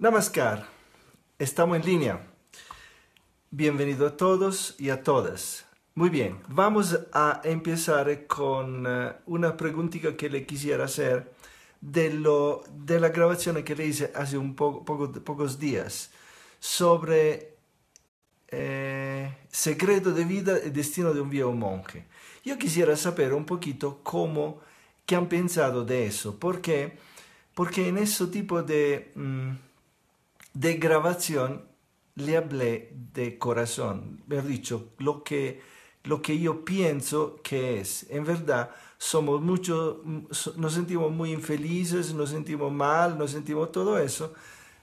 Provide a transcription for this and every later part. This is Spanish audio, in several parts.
Namaskar, estamos en línea. Bienvenido a todos y a todas. Muy bien, vamos a empezar con eh, una preguntita que le quisiera hacer de, lo, de la grabación que le hice hace un poco pocos días sobre eh, Secreto de vida y destino de un viejo monje. Yo quisiera saber un poquito cómo, qué han pensado de eso, porque, porque en ese tipo de, mm, de grabación le hablé de corazón, me he dicho lo que, lo que yo pienso que es. En verdad, somos mucho, mm, nos sentimos muy infelices, nos sentimos mal, nos sentimos todo eso.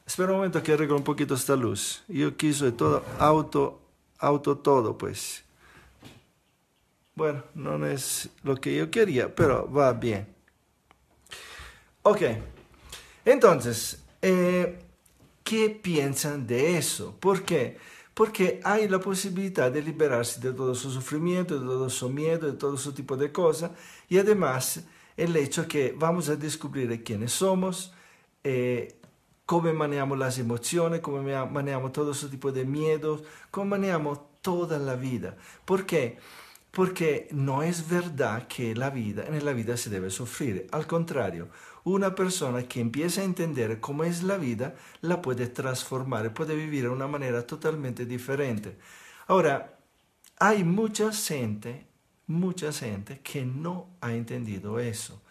Espera un momento que arregle un poquito esta luz. Yo quiso de todo auto auto todo, pues. Bueno, no es lo que yo quería, pero va bien. Ok, entonces, eh, ¿qué piensan de eso? porque Porque hay la posibilidad de liberarse de todo su sufrimiento, de todo su miedo, de todo su tipo de cosas, y además el hecho que vamos a descubrir quiénes somos, eh, cómo manejamos las emociones, cómo manejamos todo ese tipo de miedos, cómo manejamos toda la vida. ¿Por qué? Porque no es verdad que la vida, en la vida se debe sufrir. Al contrario, una persona que empieza a entender cómo es la vida, la puede transformar, puede vivir de una manera totalmente diferente. Ahora, hay mucha gente, mucha gente que no ha entendido eso.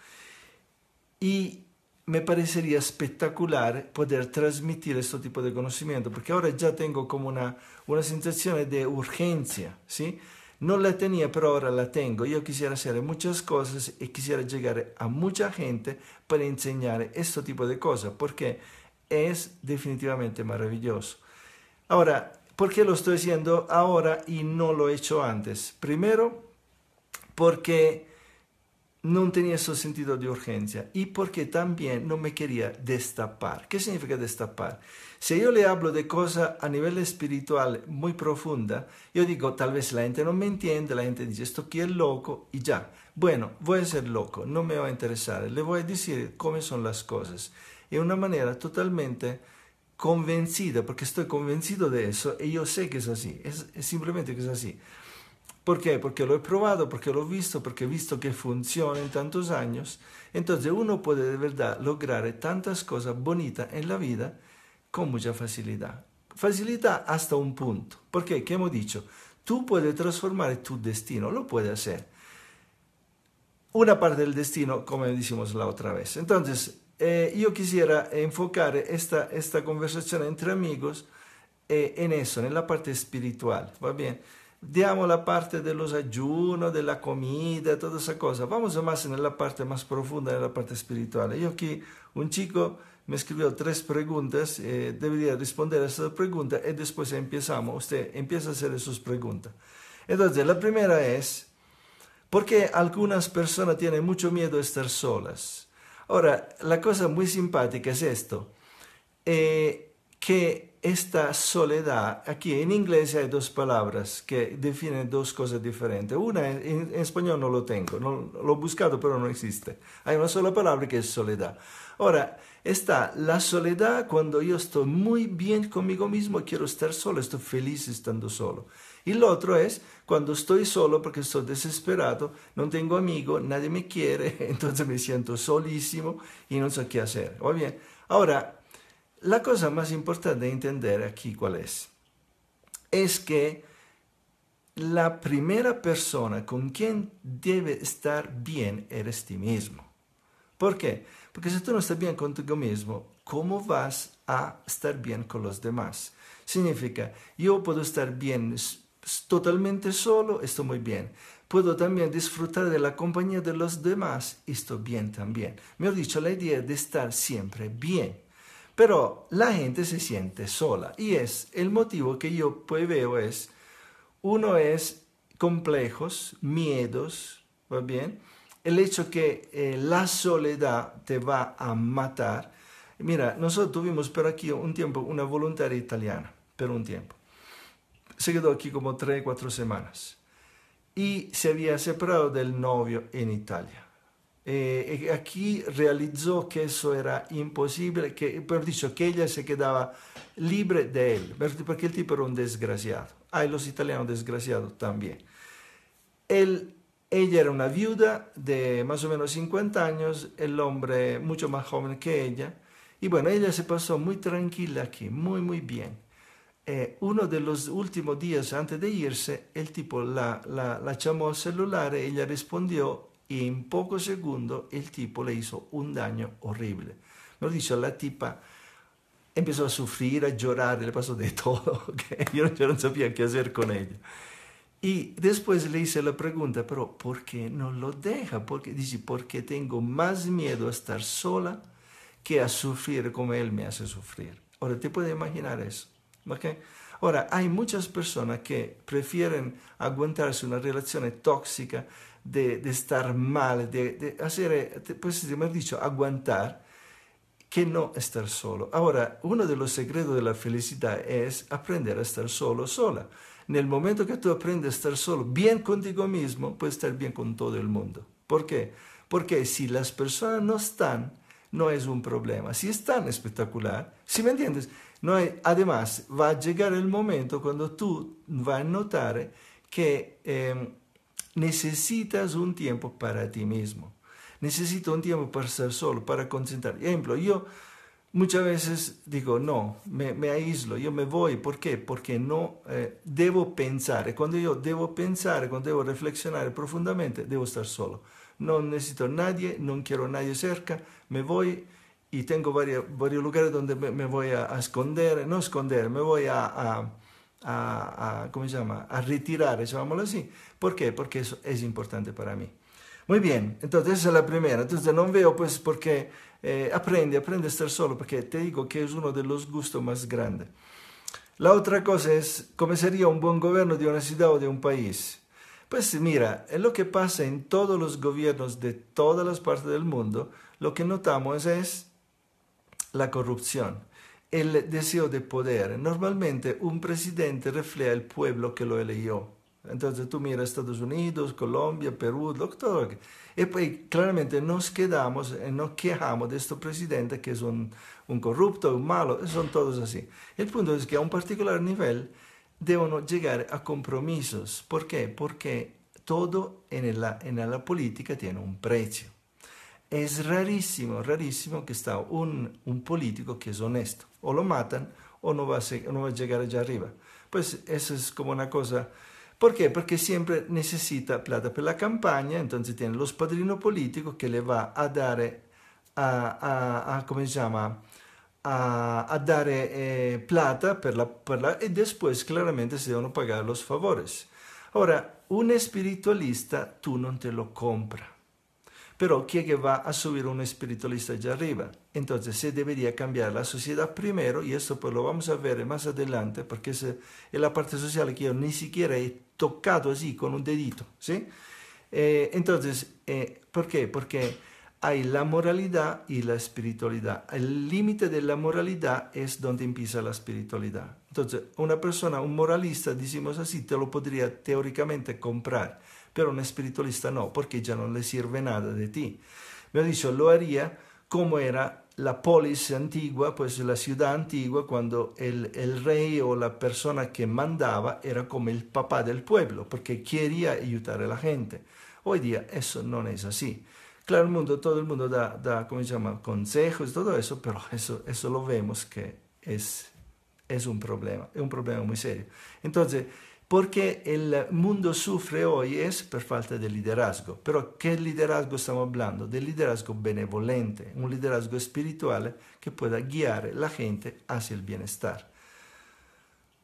Y me parecería espectacular poder transmitir este tipo de conocimiento, porque ahora ya tengo como una, una sensación de urgencia, ¿sí? No la tenía, pero ahora la tengo. Yo quisiera hacer muchas cosas y quisiera llegar a mucha gente para enseñar este tipo de cosas, porque es definitivamente maravilloso. Ahora, ¿por qué lo estoy haciendo ahora y no lo he hecho antes? Primero, porque no tenía ese sentido de urgencia y porque también no me quería destapar. ¿Qué significa destapar? Si yo le hablo de cosas a nivel espiritual muy profunda, yo digo, tal vez la gente no me entiende, la gente dice, esto aquí es loco y ya. Bueno, voy a ser loco, no me va a interesar, le voy a decir cómo son las cosas. De una manera totalmente convencida, porque estoy convencido de eso y yo sé que es así, es simplemente que es así. ¿Por qué? Porque lo he probado, porque lo he visto, porque he visto que funciona en tantos años. Entonces uno puede de verdad lograr tantas cosas bonitas en la vida con mucha facilidad. Facilidad hasta un punto. ¿Por ¿qué ¿Qué hemos dicho? Tú puedes transformar tu destino, lo puedes hacer. Una parte del destino, como decimos la otra vez. Entonces, eh, yo quisiera enfocar esta, esta conversación entre amigos eh, en eso, en la parte espiritual. ¿Va bien? Diamo la parte de los ayunos, de la comida, toda esa cosa. Vamos más en la parte más profunda, en la parte espiritual. Yo aquí, un chico me escribió tres preguntas, eh, debería responder a esa pregunta y después empezamos. Usted empieza a hacer sus preguntas. Entonces, la primera es, ¿por qué algunas personas tienen mucho miedo a estar solas? Ahora, la cosa muy simpática es esto, eh, que esta soledad, aquí en inglés hay dos palabras que definen dos cosas diferentes. Una en, español no lo tengo, no, lo he buscado pero no existe. Hay una sola palabra que es soledad. Ahora, está la soledad cuando yo estoy muy bien conmigo mismo, quiero estar solo, estoy feliz estando solo. Y lo otro es cuando estoy solo porque estoy desesperado, no tengo amigo, nadie me quiere, entonces me siento solísimo y no sé qué hacer. Muy bien. Ahora, la cosa más importante de entender aquí cuál es, es que la primera persona con quien debe estar bien eres ti mismo. ¿Por qué? Porque si tú no estás bien contigo mismo, ¿cómo vas a estar bien con los demás? Significa, yo puedo estar bien totalmente solo, estoy muy bien. Puedo también disfrutar de la compañía de los demás, estoy bien también. Me ha dicho la idea de estar siempre bien. Pero la gente se siente sola y es el motivo que yo pues veo es, uno es complejos, miedos, ¿va bien? El hecho que eh, la soledad te va a matar. Mira, nosotros tuvimos por aquí un tiempo una voluntaria italiana, por un tiempo. Se quedó aquí como tres, cuatro semanas y se había separado del novio en Italia. Eh, eh, aquí realizó que eso era imposible, que, pero que ella se quedaba libre de él, porque el tipo era un desgraciado. Hay los italianos desgraciados también. ella era una viuda de más o menos 50 años, el hombre mucho más joven que ella. Y bueno, ella se pasó muy tranquila aquí, muy, muy bien. Eh, uno de los últimos días antes de irse, el tipo la, llamó al celular, y ella respondió y en pocos segundos el tipo le hizo un daño horrible. Me lo la tipa empezó a sufrir, a llorar, le pasó de todo. Yo, no sabía qué hacer con ella. Y después le hice la pregunta, pero ¿por qué no lo deja? Porque dice, porque tengo más miedo a estar sola que a sufrir como él me hace sufrir. Ahora, te puedes imaginar eso. ¿okay? Ahora, hay muchas personas que prefieren aguantarse una relación tóxica de, estar mal, de, hacer, eh, pues hemos dicho, aguantar, que no estar solo. Ahora, uno de los secretos de la felicidad es aprender a estar solo, sola. En el momento que tú aprendes a estar solo, bien contigo mismo, puedes estar bien con todo el mundo. ¿Por qué? Porque si las personas no están, no es un problema. Si están, espectacular. Si me entiendes? No además, va a llegar el momento cuando tú vas a notar que... Em, necesitas un tiempo para ti mismo. Necesito un tiempo para ser solo, para concentrar. Ejemplo, yo muchas veces digo, no, me, me aíslo, yo me voy. ¿Por qué? Porque no eh, debo pensar. Eh, cuando yo debo pensar, cuando debo reflexionar profundamente, debo estar solo. No necesito nadie, no quiero nadie cerca, me voy y tengo varios, lugares donde me, voy a, esconder, no esconder, me voy a a, ¿cómo se llama? A retirar, llamémoslo así. ¿Por qué? Porque eso es importante para mí. Muy bien, entonces esa es la primera. Entonces no veo pues porque eh, aprende, aprende a estar solo, porque te digo que es uno de los gustos más grandes. La otra cosa es cómo sería un buen gobierno de una ciudad o de un país. Pues mira, es lo que pasa en todos los gobiernos de todas las partes del mundo, lo que notamos es la corrupción el deseo de poder. Normalmente un presidente refleja el pueblo que lo eligió. Entonces tú miras Estados Unidos, Colombia, Perú, doctor. Y eh, pues claramente nos quedamos, eh, nos quejamos de este presidente que es un, corrupto, un malo, son todos así. El punto es que a un particular nivel deben llegar a compromisos. ¿Por qué? Porque todo en la, en la política tiene un precio. è rarissimo, rarissimo che sta un, un politico che è onesto. O lo matano o non va, a, non va a llegare già arriba. Pues eso es como una cosa... Perché? Perché sempre siempre necesita plata per la campagna, entonces tiene los padrinos políticos che le va a dar a, a, a ¿cómo se llama? A, a dare eh, plata per la, per la, e después claramente si devono pagare los favores. Ora, un spiritualista tu non te lo compra. Pero ¿quién que va a subir un espiritualista allá arriba? Entonces se debería cambiar la sociedad primero, y eso pues lo vamos a ver más adelante, porque es, la parte social que yo ni siquiera he tocado así con un dedito, eh, entonces, eh, ¿por qué? Porque hay la moralidad y la espiritualidad. El límite de la moralidad es donde empieza la espiritualidad. Entonces, una persona, un moralista, decimos así, te lo podría teóricamente comprar, pero un espiritualista no, porque ya no le sirve nada de ti. Me ha dicho, lo haría como era la polis antigua, pues la ciudad antigua, cuando el, rey o la persona que mandaba era como el papá del pueblo, porque quería ayudar a la gente. Hoy día eso no es así. Claro, el mundo, todo el mundo da, da ¿cómo se llama?, consejos, todo eso, pero eso, eso lo vemos que es es un problema, es un problema muy serio. Entonces, ¿por qué el mundo sufre hoy? Es por falta de liderazgo. Pero ¿qué liderazgo estamos hablando? Del liderazgo benevolente, un liderazgo espiritual que pueda guiar a la gente hacia el bienestar.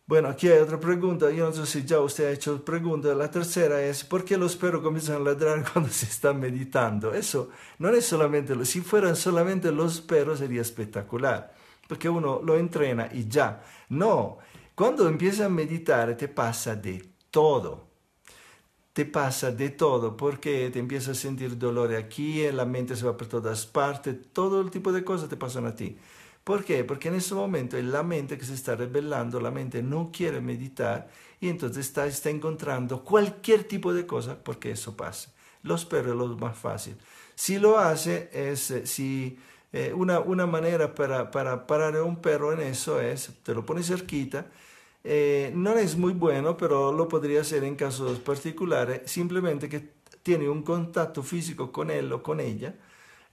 Bueno, aquí hay otra pregunta. Yo no sé si ya usted ha hecho pregunta. La tercera es, ¿por qué los perros comienzan a ladrar cuando se están meditando? Eso no es solamente, si fueran solamente los perros sería espectacular. Porque uno lo entrena y ya. No, Cuando empiezas a meditar te pasa de todo. Te pasa de todo porque te empiezas a sentir dolor aquí, la mente se va por todas partes, todo el tipo de cosas te pasan a ti. ¿Por qué? Porque en ese momento es la mente que se está rebelando, la mente no quiere meditar y entonces está, está encontrando cualquier tipo de cosa porque eso pasa. Los espero, es lo más fácil. Si lo hace es eh, si eh, una, una, manera para, para parar un perro en eso es, te lo pones cerquita, eh, no es muy bueno, pero lo podría hacer en casos particulares, simplemente que tiene un contacto físico con él o con ella,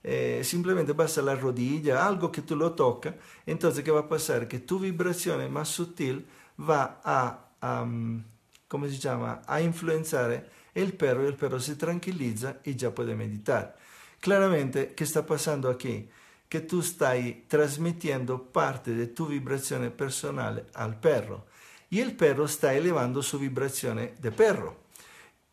eh, simplemente basta la rodilla, algo que tú lo toca, entonces ¿qué va a pasar? Que tu vibración más sutil va a, a ¿cómo se llama?, a influenciar el perro y el perro se tranquiliza y ya puede meditar. Claramente, ¿qué está pasando aquí? che tu stai trasmettendo parte della tua vibrazione personale al perro e il perro sta elevando su vibrazione del perro.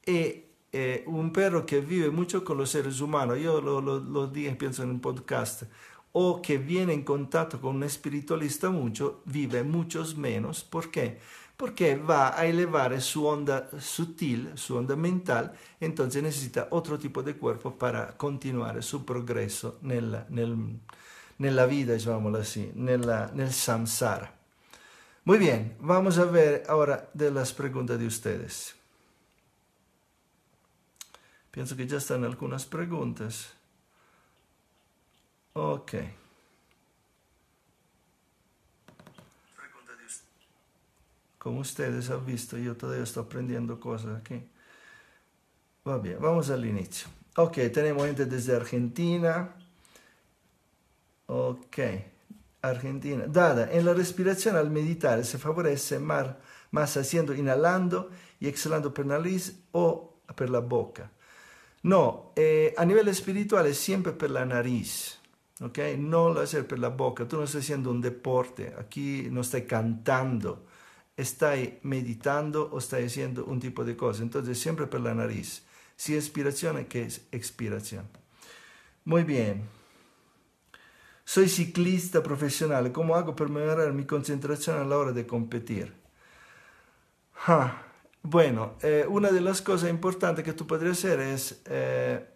E eh, un perro che vive molto con lo essere umano, io lo, lo, lo dico, penso in un podcast, o che viene in contatto con un espiritualista mucho, vive muchos menos. Perché? Perché va a elevare su onda sutil, su onda mental, e quindi necessita altro tipo di cuerpo per continuare su progreso nella, nel, nella vida, digámoslo así, nella, nel samsara. Muy bien, vamos a ver ahora de las preguntas de ustedes. Pienso que ya están algunas preguntas. Ok. Como ustedes han visto, yo todavía estoy aprendiendo cosas aquí. Va bien, vamos al inicio. Ok, tenemos gente desde Argentina. Ok, Argentina. Dada, en la respiración al meditar se favorece más, más haciendo inhalando y exhalando por la nariz o por la boca. No, eh, a nivel espiritual es siempre por la nariz. No lo haces por la boca, tú no estás haciendo un deporte, aquí no estás cantando, estás meditando o estás haciendo un tipo de cosa, entonces siempre por la nariz, si inspiración, que es expiración. Muy bien. Soy ciclista profesional, ¿cómo hago para mejorar mi concentración a la hora de competir? Bueno, eh, una de las cosas importantes que tú podrías hacer es eh,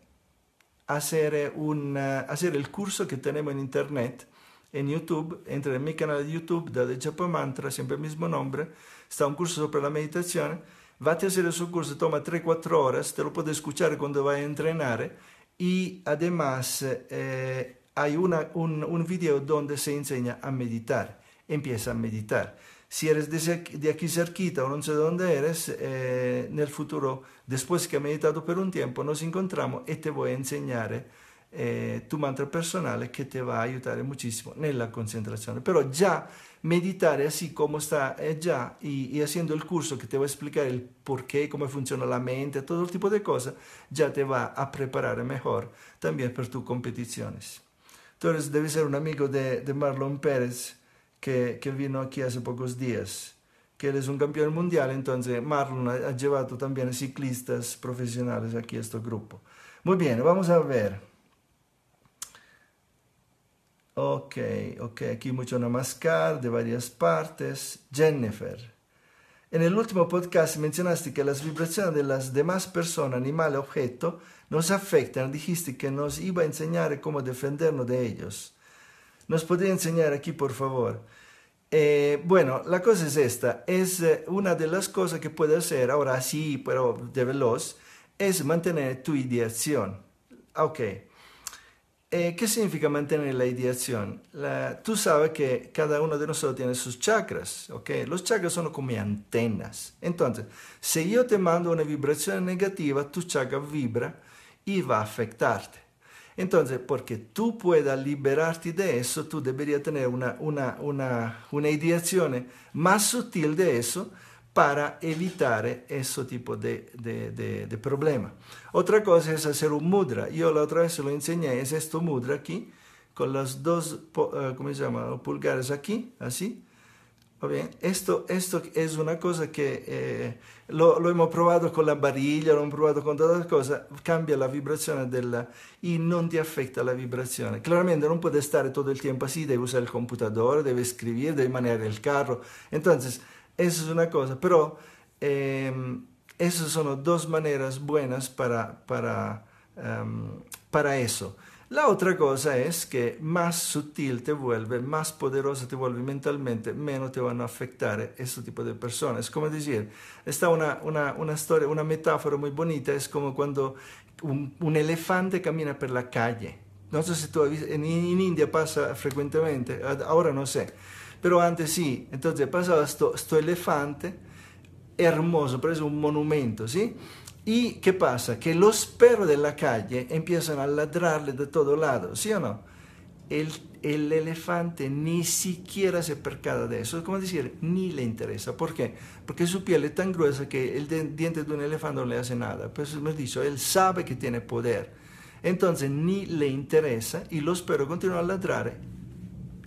hacer, eh, un, eh, hacer el curso que tenemos en internet, en YouTube, entre en mi canal de YouTube de Japa Mantra, siempre el mismo nombre, está un curso sobre la meditación. Vate a hacer ese curso, toma 3-4 horas, te lo puedes escuchar cuando vayas a entrenar y además eh, hay una, un, un video donde se enseña a meditar, empieza a meditar si eres de, aquí cerquita o no sé dónde eres, eh, en el futuro, después que ha meditado por un tiempo, nos encontramos y te voy a enseñar eh, tu mantra personal que te va a ayudar muchísimo en la concentración. Pero ya meditar así como está ya y, haciendo el curso que te voy a explicar el por qué, cómo funciona la mente, todo el tipo de cosas, ya te va a preparar mejor también para tus competiciones. Entonces, debes ser un amigo de Marlon Pérez que, vino aquí hace pocos días, que él es un campeón mundial, entonces Marlon ha, llevado también ciclistas profesionales aquí a este grupo. Muy bien, vamos a ver. Ok, ok, aquí mucho namaskar de varias partes. Jennifer. En el último podcast mencionaste que las vibraciones de las demás personas, animales, objetos, nos afectan. Dijiste que nos iba a enseñar cómo defendernos de ellos. ¿Nos podría enseñar aquí, por favor? Eh, bueno, la cosa es esta, es eh, una de las cosas que puede hacer, ahora sí, pero de veloz, es mantener tu ideación. Ah, ok. Eh, ¿Qué significa mantener la ideación? tú sabes que cada uno de nosotros tiene sus chakras, ¿ok? Los chakras son como antenas. Entonces, si yo te mando una vibración negativa, tu chakra vibra y va a afectarte. Entonces, porque tú puedas liberarte de eso, tú deberías tener una, una, una, una ideación más sutil de eso para evitar ese tipo de, de, de, de, problema. Otra cosa es hacer un mudra. Yo la otra vez lo enseñé, es esto mudra aquí, con los dos, eh, ¿cómo se llama? Pulgares aquí, así, Bien? Esto, esto es una cosa che eh, lo, abbiamo provato con la varilla, lo hemos probado con todas cose, cambia la vibrazione della, y no te afecta la vibrazione. Claramente non puoi stare tutto il tempo così, devi usare il computador, devi scrivere, devi manejar el carro. Entonces, eso es una cosa, però eh, esas son dos maneras buenas para, para, um, ehm, para eso. La otra cosa es que más sutil te vuelve, más poderosa te vuelve mentalmente, menos te van a afectar este tipo de personas. Como decir, está una, una, una historia, una metáfora muy bonita, es como cuando un, un elefante camina por la calle. No sé si tú en, en India pasa frecuentemente, ahora no sé, pero antes sí. Entonces pasaba esto, elefante hermoso, parece un monumento, ¿sí? ¿Y qué pasa? Que los perros de la calle empiezan a ladrarle de todo lado, ¿sí o no? El, elefante ni siquiera se percata de eso, es como decir, ni le interesa. ¿Por qué? Porque su piel es tan gruesa que el diente de un elefante no le hace nada. Pues me dicho, él sabe que tiene poder. Entonces ni le interesa y los perros continúan a ladrar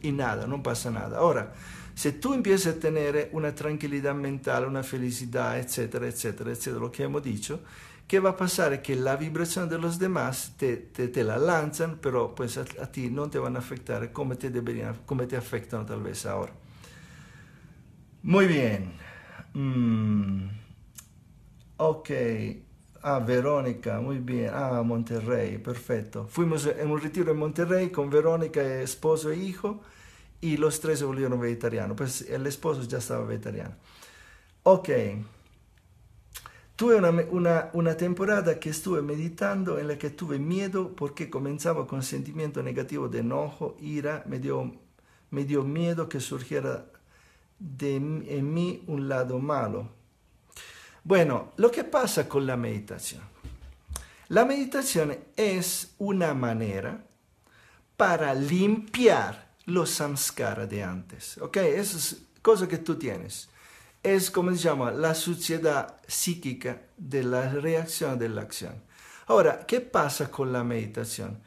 y nada, no pasa nada. Ahora, Se tu empiezas a tenere una tranquillità mentale, una felicità, eccetera, eccetera, eccetera, lo que hemos dicho, ¿qué va a passare che la vibrazione de los demás te, te, te la lanzano, però pues a, a, ti no te van a afectar come te, deberían, como te afectan tal vez Muy bien. Mm. Ok. Ah, Veronica, muy bien. Ah, Monterrey, perfetto. Fuimos en un ritiro in Monterrey con Veronica, esposo e hijo. y los tres se volvieron vegetarianos. Pues el esposo ya estaba vegetariano. Ok. Tuve una, temporada que estuve meditando en la que tuve miedo porque comenzaba con sentimiento negativo de enojo, ira, me dio, me dio miedo que surgiera de, en mí un lado malo. Bueno, lo que pasa con la meditación. La meditación es una manera para limpiar los samskara de antes. ¿Ok? Eso es cosa que tú tienes. Es como se llama la suciedad psíquica de la reacción de la acción. Ahora, ¿qué pasa con la meditación?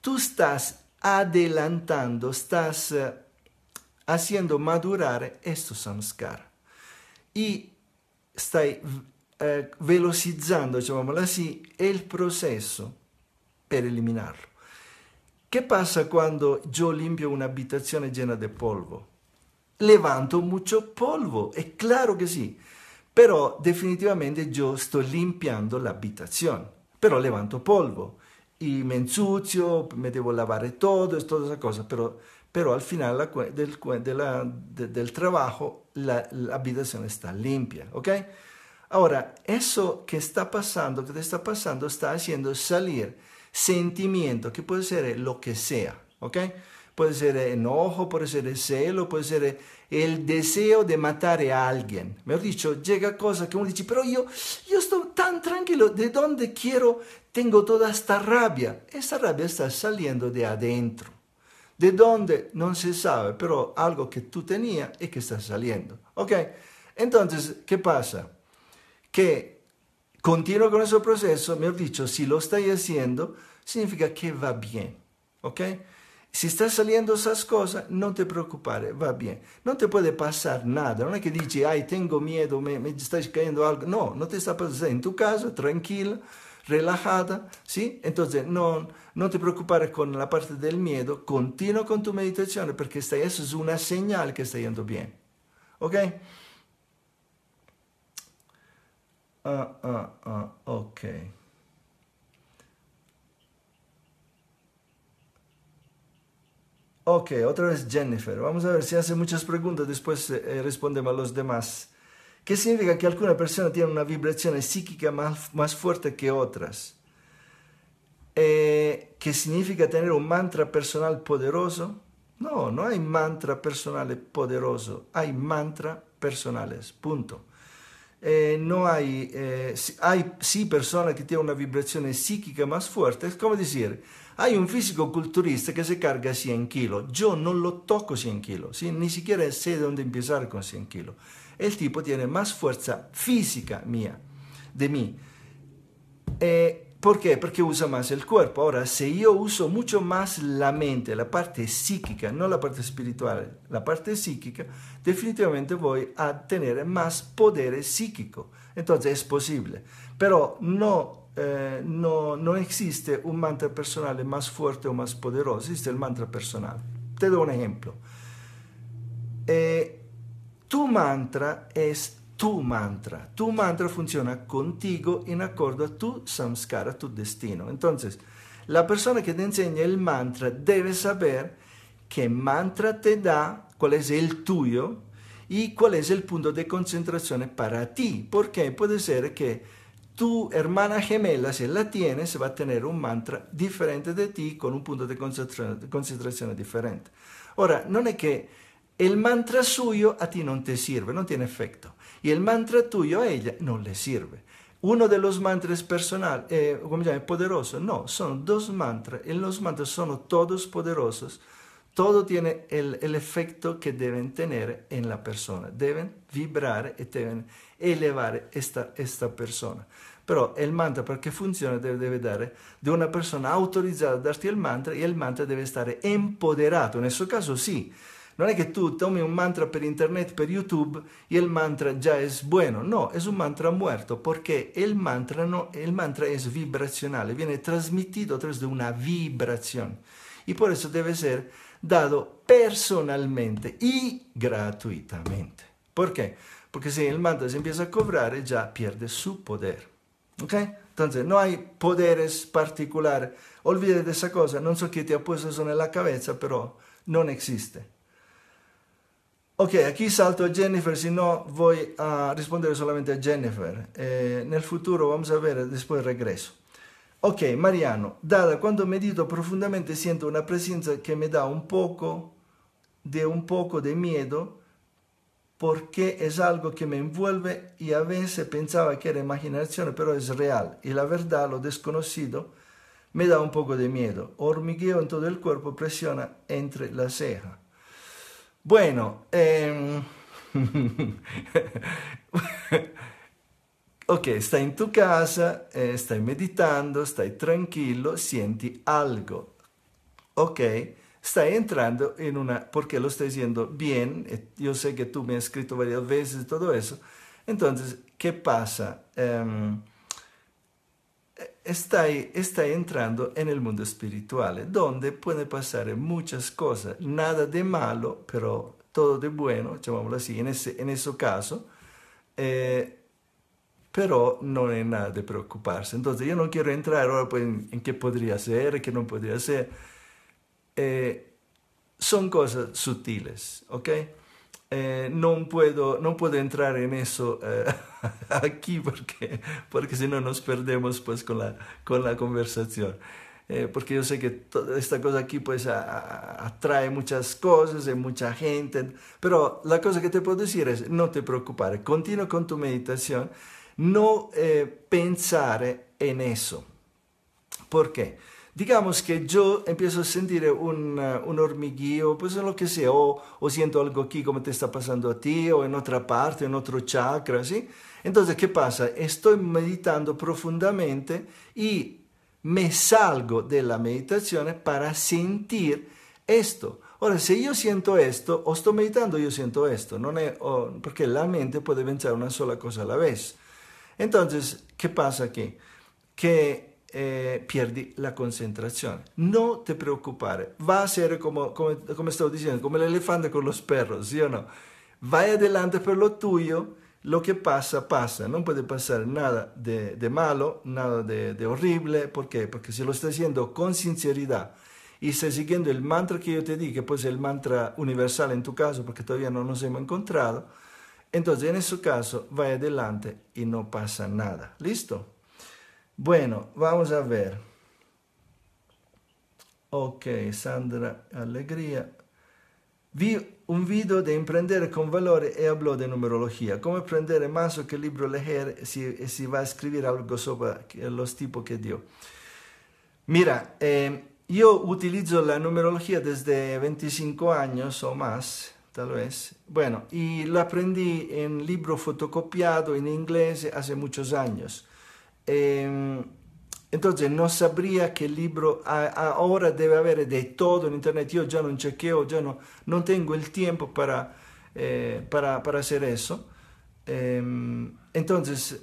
Tú estás adelantando, estás eh, haciendo madurar estos samskaras. Y estás eh, velocizando, llamémoslo así, el proceso para eliminarlo. Che passa quando io limpio un'abitazione piena di polvo? Levanto molto polvo, è chiaro che sì, però definitivamente io sto limpiando l'abitazione, però levanto polvo e me ensucio, me devo lavare tutto es toda esa cosa, però, pero al final la, del, de de, del trabajo la, la, sta limpia, ¿ok? Ora, eso che sta passando, che te está pasando, está haciendo salire sentimiento, que puede ser eh, lo que sea, ¿ok? Puede ser eh, enojo, puede ser eh, celo, puede ser el deseo de matar a alguien. Me he dicho, llega cosa que uno dice, pero yo, yo estoy tan tranquilo, ¿de dónde quiero? Tengo toda esta rabia. Esta rabia está saliendo de adentro. ¿De dónde? No se sabe, pero algo que tú tenías y que está saliendo. ¿Ok? Entonces, ¿qué pasa? Que continúa con ese proceso, me he dicho, si lo estáis haciendo, significa que va bien. ¿Ok? Si está saliendo esas cosas, no te preocupes, va bien. No te puede pasar nada. No es que dices, ay, tengo miedo, me, me está cayendo algo. No, no te está pasando. En tu casa, tranquila, relajada, ¿sí? Entonces, no, no te preocupes con la parte del miedo. Continúa con tu meditación porque eso es una señal que está yendo bien. ¿Ok? Ah, ah, ah, ok. Ok, otra vez Jennifer. Vamos a ver si hace muchas preguntas, después responde eh, eh, respondemos a los demás. ¿Qué significa que alguna persona tiene una vibración psíquica más, más fuerte que otras? Eh, ¿Qué significa tener un mantra personal poderoso? No, no hay mantra personal poderoso, hay mantra personales, punto. eh, no hay, eh, hay sí persona que tiene una vibrazione psichica más forte, Es como decir, hay un fisico culturista che si carga 100 kg, io non lo tocco 100 kg, ¿sí? ni siquiera sé dónde iniziare con 100 kg, kilos. il tipo tiene más fuerza física mía, de mí. Eh, ¿Por qué? Porque usa más el cuerpo. Ahora, si yo uso mucho más la mente, la parte psíquica, no la parte espiritual, la parte psíquica, definitivamente voy a tener más poder psíquico. Entonces es posible. Pero no, eh, no, no existe un mantra personal más fuerte o más poderoso. Existe el mantra personal. Te doy un ejemplo. Eh, tu mantra es tu mantra. Tu mantra funziona contigo in accordo a tu samskara, a tu destino. Entonces, la persona che te enseña il mantra deve sapere che mantra te da, cuál es el tuyo y cuál es el punto di concentrazione para ti. Perché può essere che tu hermana gemela, se la tienes, va a tener un mantra diferente de ti con un punto di concentrazione diferente. Ora, non è che il mantra suyo a ti non te sirve, no tiene efecto. Y el mantra tuyo a ella no le sirve. Uno de los mantras personal, eh, ¿cómo se llama? Poderoso. No, son dos mantras. En los mantras son todos poderosos. Todo tiene el, efecto que deben tener en la persona. Deben vibrar y deben elevar esta, esta persona. Pero el mantra porque funciona debe Debe dar de una persona autorizada a darte el mantra y el mantra debe estar empoderado. En ese caso sí. Non è che tu tomi un mantra per internet, per YouTube, e il mantra già è bueno. No, è un mantra muerto, perché il mantra, no, el mantra es vibracional, viene transmitido a través de una vibrazione. E per questo deve essere dato personalmente e gratuitamente. Perché? Perché se il mantra si empieza a cobrar, ya pierde su poder. ¿Ok? Entonces, no hay poderes particulares. Olvídate de esa cosa. No sé qué te ha puesto eso en la cabeza, pero no existe. Ok, a chi salto Jennifer, se no vuoi a rispondere solamente a Jennifer. Eh, nel futuro vamos a ver después regresso. Ok, Mariano, Dada, quando medito profondamente siento una presenza che mi dà un poco di un poco de miedo perché è algo che me envuelve e a veces pensavo che era immaginazione, però è real. e la verità, lo desconocido, me da un poco di miedo. Hormigueo in tutto il cuerpo, presiona entre la ceja. Bueno, eh... ok, está en tu casa, eh, está meditando, está tranquilo, siente algo. Ok, está entrando en una, porque lo está diciendo bien, eh, yo sé que tú me has escrito varias veces todo eso, entonces, ¿qué pasa? Em, está, está entrando en el mundo espiritual, eh, donde puede pasar muchas cosas, nada de malo, pero todo de bueno, llamémoslo así, en ese, en ese caso, eh, pero no hay nada de preocuparse. Entonces, yo no quiero entrar ahora oh, pues, en, qué podría ser, qué no podría ser. Eh, son cosas sutiles, ¿ok? Eh, no, puedo, no puedo entrar en eso eh, aquí porque, porque si no nos perdemos pues con la, conversación. Eh, porque yo sé que esta cosa aquí pues atrae muchas cosas y mucha gente, pero la cosa que te puedo decir es no te preocupes. continúa con tu meditación, no pensar en eso. ¿Por qué? digamos que yo empiezo a sentir un, eh, un pues en lo que sea, o, siento algo aquí como te está pasando a ti, o en otra parte, en otro chakra, ¿sí? Entonces, ¿qué pasa? Estoy meditando profundamente y me salgo de la meditación para sentir esto. Ahora, si yo siento esto, o estoy meditando, yo siento esto, no es, porque la mente puede pensar una sola cosa a la vez. Entonces, ¿qué pasa aquí? Que eh, pierdi la concentrazione. Non ti preoccupare, va a essere come, come, come stavo dicendo, come l'elefante con lo sperro, sì o no? Vai adelante per lo tuyo, lo che passa, passa. Non può passare nada de, de malo, nada de, de horrible, perché? Perché se lo stai facendo con sincerità e stai seguendo il mantra che io ti dico, che poi è il mantra universale in tuo caso, perché todavía non lo hemos incontrato, entonces in questo caso vai adelante e non passa nada. Listo? Bueno, vamos a ver. Ok, Sandra Alegría. Vi un video de Emprender con valores y habló de numerología. Cómo aprender más o qué libro leer si, va a escribir algo sobre los tipos que dio. Mira, eh, yo utilizo la numerología desde 25 años o más, tal vez. Bueno, y lo aprendí en libro fotocopiado en inglés hace muchos años. Ehm, entonces no sabría qué libro ahora debe haber de todo en internet. Yo ya no chequeo, ya no, no tengo el tiempo para, eh, para, para, hacer eso. Eh, entonces,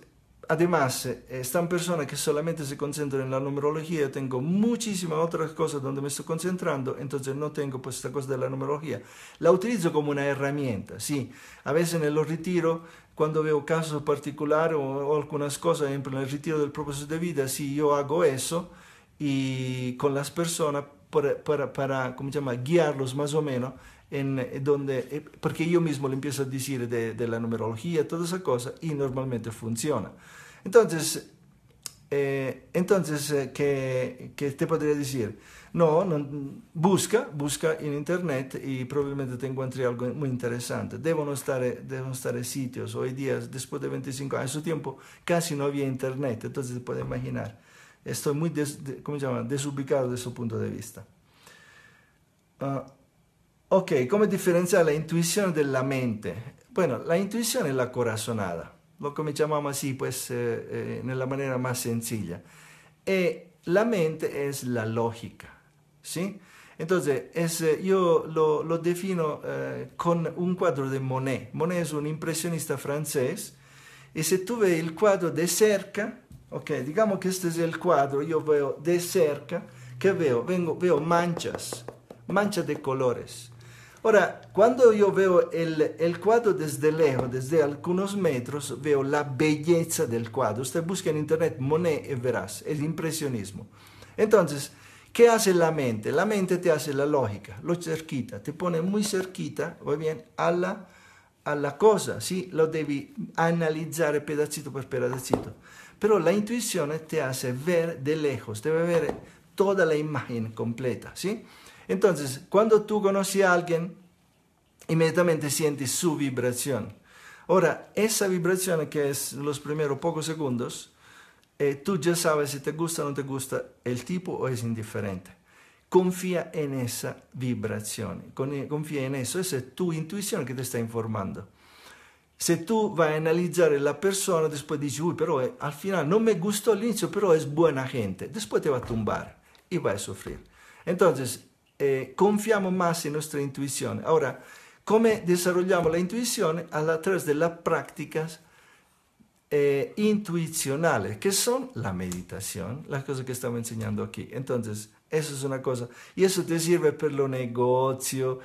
además, eh, están personas que solamente se concentran en la numerología. Yo tengo muchísimas otras cosas donde me estoy concentrando, entonces no tengo pues esta cosa de la numerología. La utilizo como una herramienta, sí. A veces en los retiros cuando veo casos particulares o, algunas cosas, en el retiro del propósito de vida, si yo hago eso y con las personas para, para, para ¿cómo se llama? guiarlos más o menos, en eh, donde, eh, porque yo mismo le empiezo a decir de, la numerología, toda esa cosa, y normalmente funciona. Entonces, eh, entonces ¿qué, te podría decir? No, mm, busca, busca en internet y probablemente te encuentres algo muy interesante. Deben estar, eh, devono sitios. Hoy día, después de 25 años, en su tiempo casi no había internet, entonces se puede imaginar. Estoy muy ¿cómo se llama? desubicado de su punto de vista. Ah, ok, ¿cómo diferenciar la intuición de la mente? Bueno, la intuición es la corazonada. Lo que me llamamos así, pues, eh, eh, en la manera más sencilla. y la mente es la lógica ¿sí? Entonces, es, eh, yo lo, lo defino eh, con un cuadro de Monet. Monet es un impresionista francés. Y si tú ves el cuadro de cerca, ok, digamos que este es el cuadro, yo veo de cerca, ¿qué veo? Vengo, veo manchas, manchas de colores. Ahora, cuando yo veo el, el, cuadro desde lejos, desde algunos metros, veo la belleza del cuadro. Usted busca en internet Monet y verás el impresionismo. Entonces, ¿Qué hace la mente? La mente te hace la lógica, lo cerquita, te pone muy cerquita, muy bien, a la, a la cosa, ¿sí? Lo debes analizar pedacito por pedacito. Pero la intuición te hace ver de lejos, debe ver toda la imagen completa, ¿sí? Entonces, cuando tú conoces a alguien, inmediatamente sientes su vibración. Ahora, esa vibración que es los primeros pocos segundos, eh, tú ya sabes si te gusta o non ti gusta il tipo o es indiferente. Confía en esa vibración, confía en essa esa es tu intuizione che ti sta informando. Se tu vai a analizzare la persona, poi dici, Ui, però è, eh, al final non mi gustò all'inizio, però è buona gente. Después te va a tumbar e vai a sufrir. Entonces, eh, confiamo más in nostra intuizione. Ora, come desarrollamos la intuición? A través de las Eh, intuicionales, que son la meditación, las cosas que estamos enseñando aquí. Entonces, eso es una cosa. Y eso te sirve para lo negocio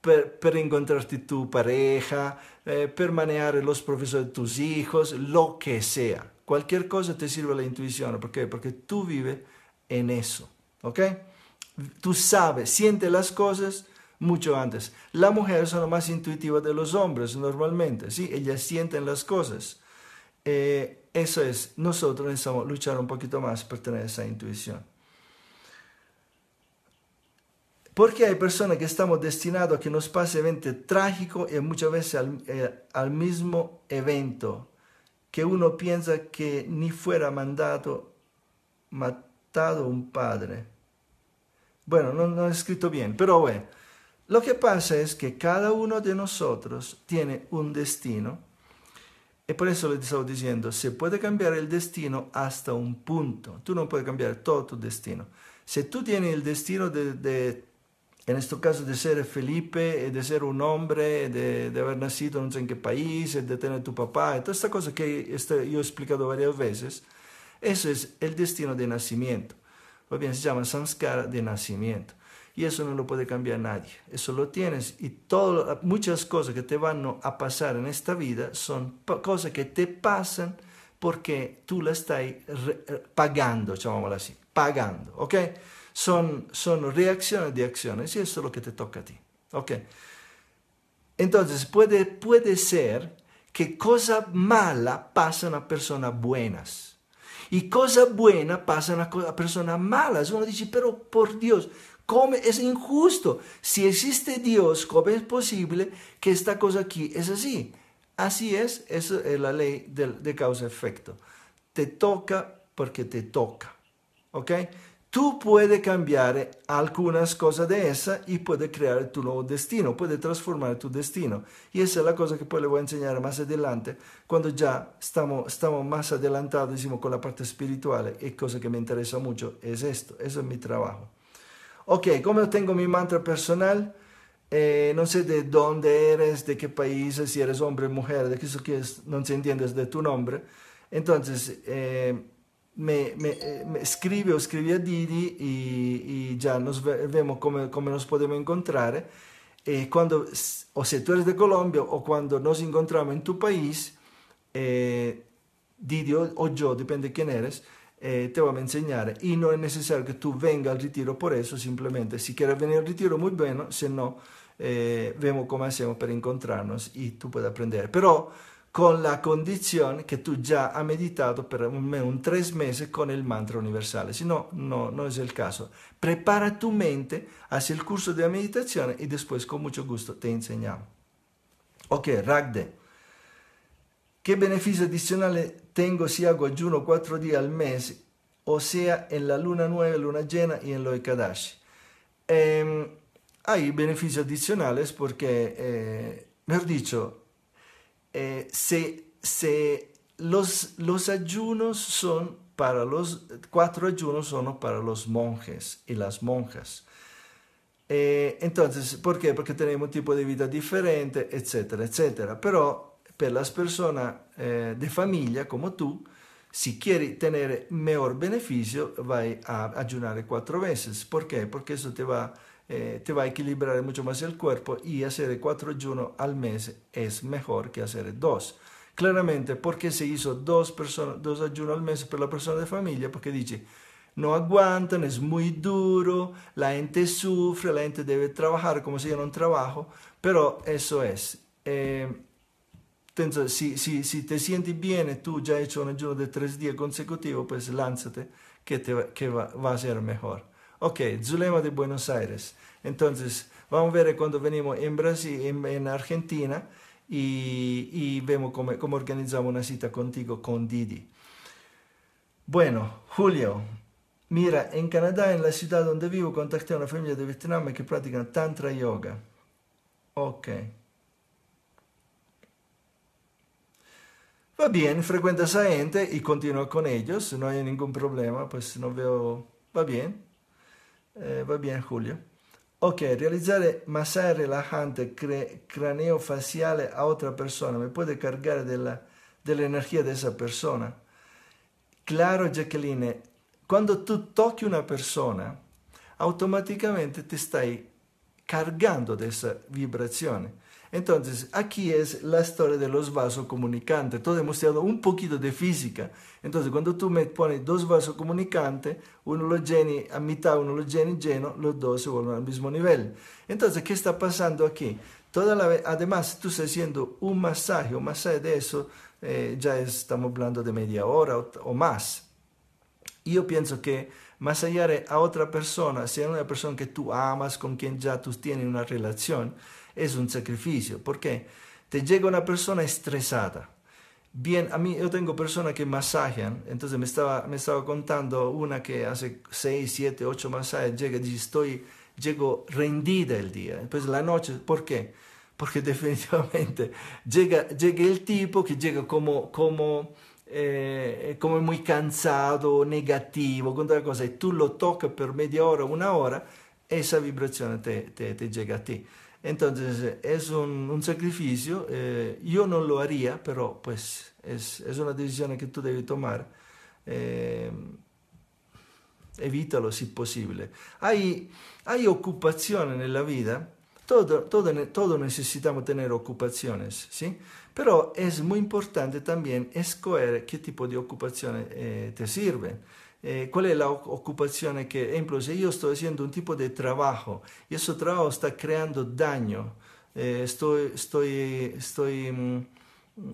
para, encontrarte tu pareja, eh, para manejar los profesores de tus hijos, lo que sea. Cualquier cosa te sirve la intuición. ¿Por qué? Porque tú vives en eso. ¿Ok? Tú sabes, sientes las cosas mucho antes. Las mujeres son las más intuitivas de los hombres normalmente, ¿sí? Ellas sienten las cosas. Eh, eso es, nosotros necesitamos luchar un poquito más para tener esa intuición. Porque hay personas que estamos destinados a que nos pase evento trágico y muchas veces eh, al, mismo evento, que uno piensa que ni fuera mandado matado un padre. Bueno, no, no he escrito bien, pero bueno. Lo que pasa es que cada uno de nosotros tiene un destino y por eso les estaba diciendo, se puede cambiar el destino hasta un punto. Tú no puedes cambiar todo tu destino. Si tú tienes el destino de, en este caso, de ser Felipe, eh, de ser un hombre, de, haber nacido no sé en qué país, eh, de tener tu papá, toda esta cosa que este, yo he explicado varias veces, eso es el destino de nacimiento. muy bien se llama samskara de nacimiento. Y eso no lo puede cambiar nadie. Eso lo tienes. Y todo, muchas cosas que te van a pasar en esta vida son cosas que te pasan porque tú las estás eh, pagando, llamémoslo así, pagando, ¿ok? Son, son reacciones de acciones y eso es lo que te toca a ti, ¿ok? Entonces puede, puede ser que cosas malas pasan a personas buenas y cosas buenas pasan a personas malas. Uno dice, pero por Dios, ¿Cómo es injusto? Si existe Dios, ¿cómo es posible que esta cosa aquí es así? Así es, esa es eh, la ley de, causa-efecto. Te toca porque te toca. ¿Ok? Tú puedes cambiar eh, algunas cosas de esa y puedes crear tu nuevo destino, puedes transformar tu destino. Y esa es la cosa que pues le voy a enseñar más adelante, cuando ya estamos, estamos más adelantados, con la parte espiritual. Y eh, cosa que me interesa mucho es esto, eso es mi trabajo. Ok, como tengo mi mantra personal? Eh, no sé de dónde eres, de qué país, si eres hombre, o mujer, de qué eso que no se entiende, de tu nombre. Entonces, eh, eh, me, escribe o escribe a Didi y, ya nos vemos cómo, nos podemos encontrar. cuando, o si tú eres de Colombia o cuando nos encontramos en tu país, Didi o, o yo, depende de quién eres, eh, te van a enseñar y no es necesario que tú venga al retiro por eso, simplemente si quieres venir al retiro, muy bueno, si no, eh, vemos cómo hacemos para encontrarnos y tú puedes aprender. Pero con la condizione che tu già hai meditato per almeno un tres meses con il mantra universale, se no, no, no es el caso. Prepara tu mente, haz il curso della meditazione e después con mucho gusto te enseñamos. Ok, Ragde. che beneficio adicional tengo si hago ayuno cuatro días al mese, o sea, en la luna nueva, luna llena y en los Ekadashi. Eh, hay beneficios adicionales porque, eh, mejor dicho, eh, se, se los, los, ayunos son para los, cuatro ayunos son para los monjes y las monjas. Eh, entonces, ¿por qué? Porque tenemos un tipo de vida diferente, etcétera, etcétera. Pero Para las personas eh, de familia como tú, si quieres tener mejor beneficio, vas a ayunar cuatro veces. ¿Por qué? Porque eso te va, eh, te va a equilibrar mucho más el cuerpo y hacer cuatro ayunos al mes es mejor que hacer dos. Claramente, ¿por qué se hizo dos, personas, dos ayunos al mes para la persona de familia? Porque dice, no aguantan, es muy duro, la gente sufre, la gente debe trabajar como si yo un trabajo, pero eso es. Eh, entonces, si, te sientes bien tú ya has hecho un ayuno de tres días consecutivos, pues lánzate, que, te, va, a ser mejor. Ok, Zulema de Buenos Aires. Entonces, vamos a ver cuando venimos en Brasil, en, Argentina, y, vemos cómo, organizamos una cita contigo con Didi. Bueno, Julio, mira, en Canadá, en la ciudad donde vivo, contacté a una familia de Vietnam que practican Tantra Yoga. Ok. Va bene, frequenta a gente e continúa con ellos, non hai nessun problema, pues non veo... Va bene, eh, va bene Julio. Ok, realizzare massaggio relajante cre- faciale a otra persona mi puede caricare de la, de de esa persona. Claro, Jacqueline, quando tu tocchi una persona, automaticamente ti stai cargando di questa vibrazione. Entonces, aquí es la historia de los vasos comunicantes. Todo hemos estudiado un poquito de física. Entonces, cuando tú me pones dos vasos comunicantes, uno lo llena a mitad, uno lo llena lleno, los dos se vuelven al mismo nivel. Entonces, ¿qué está pasando aquí? Toda la, además, tú estás haciendo un masaje, o masaje de eso, eh, ya estamos hablando de media hora o, más. yo pienso que masajear a otra persona, sea una persona que tú amas, con quien ya tú tienes una relación, es un sacrificio. ¿Por qué? Te llega una persona estresada. Bien, a mí yo tengo personas que masajean, entonces me estaba, me estaba contando una que hace 6, 7, 8 masajes, llega y dice, estoy, llego rendida el día, Entonces la noche, ¿por qué? Porque definitivamente llega, llega el tipo que llega como, como, eh, como muy cansado, negativo, con tal cosa, y tú lo tocas por media hora, una hora, esa vibración te llega a ti. Entonces es un, sacrificio, eh, yo no lo haría, pero pues es, una decisión que tú debes tomar. Eh, evítalo si posible. Hay, hay en la vida, todo, necesitamos tener ocupaciones, ¿sí? Pero es muy importante también escoger qué tipo de ocupación eh, te sirve. Eh, cuál es la ocupación que, ejemplo, si yo estoy haciendo un tipo de trabajo y ese trabajo está creando daño, eh, estoy, estoy, estoy mm,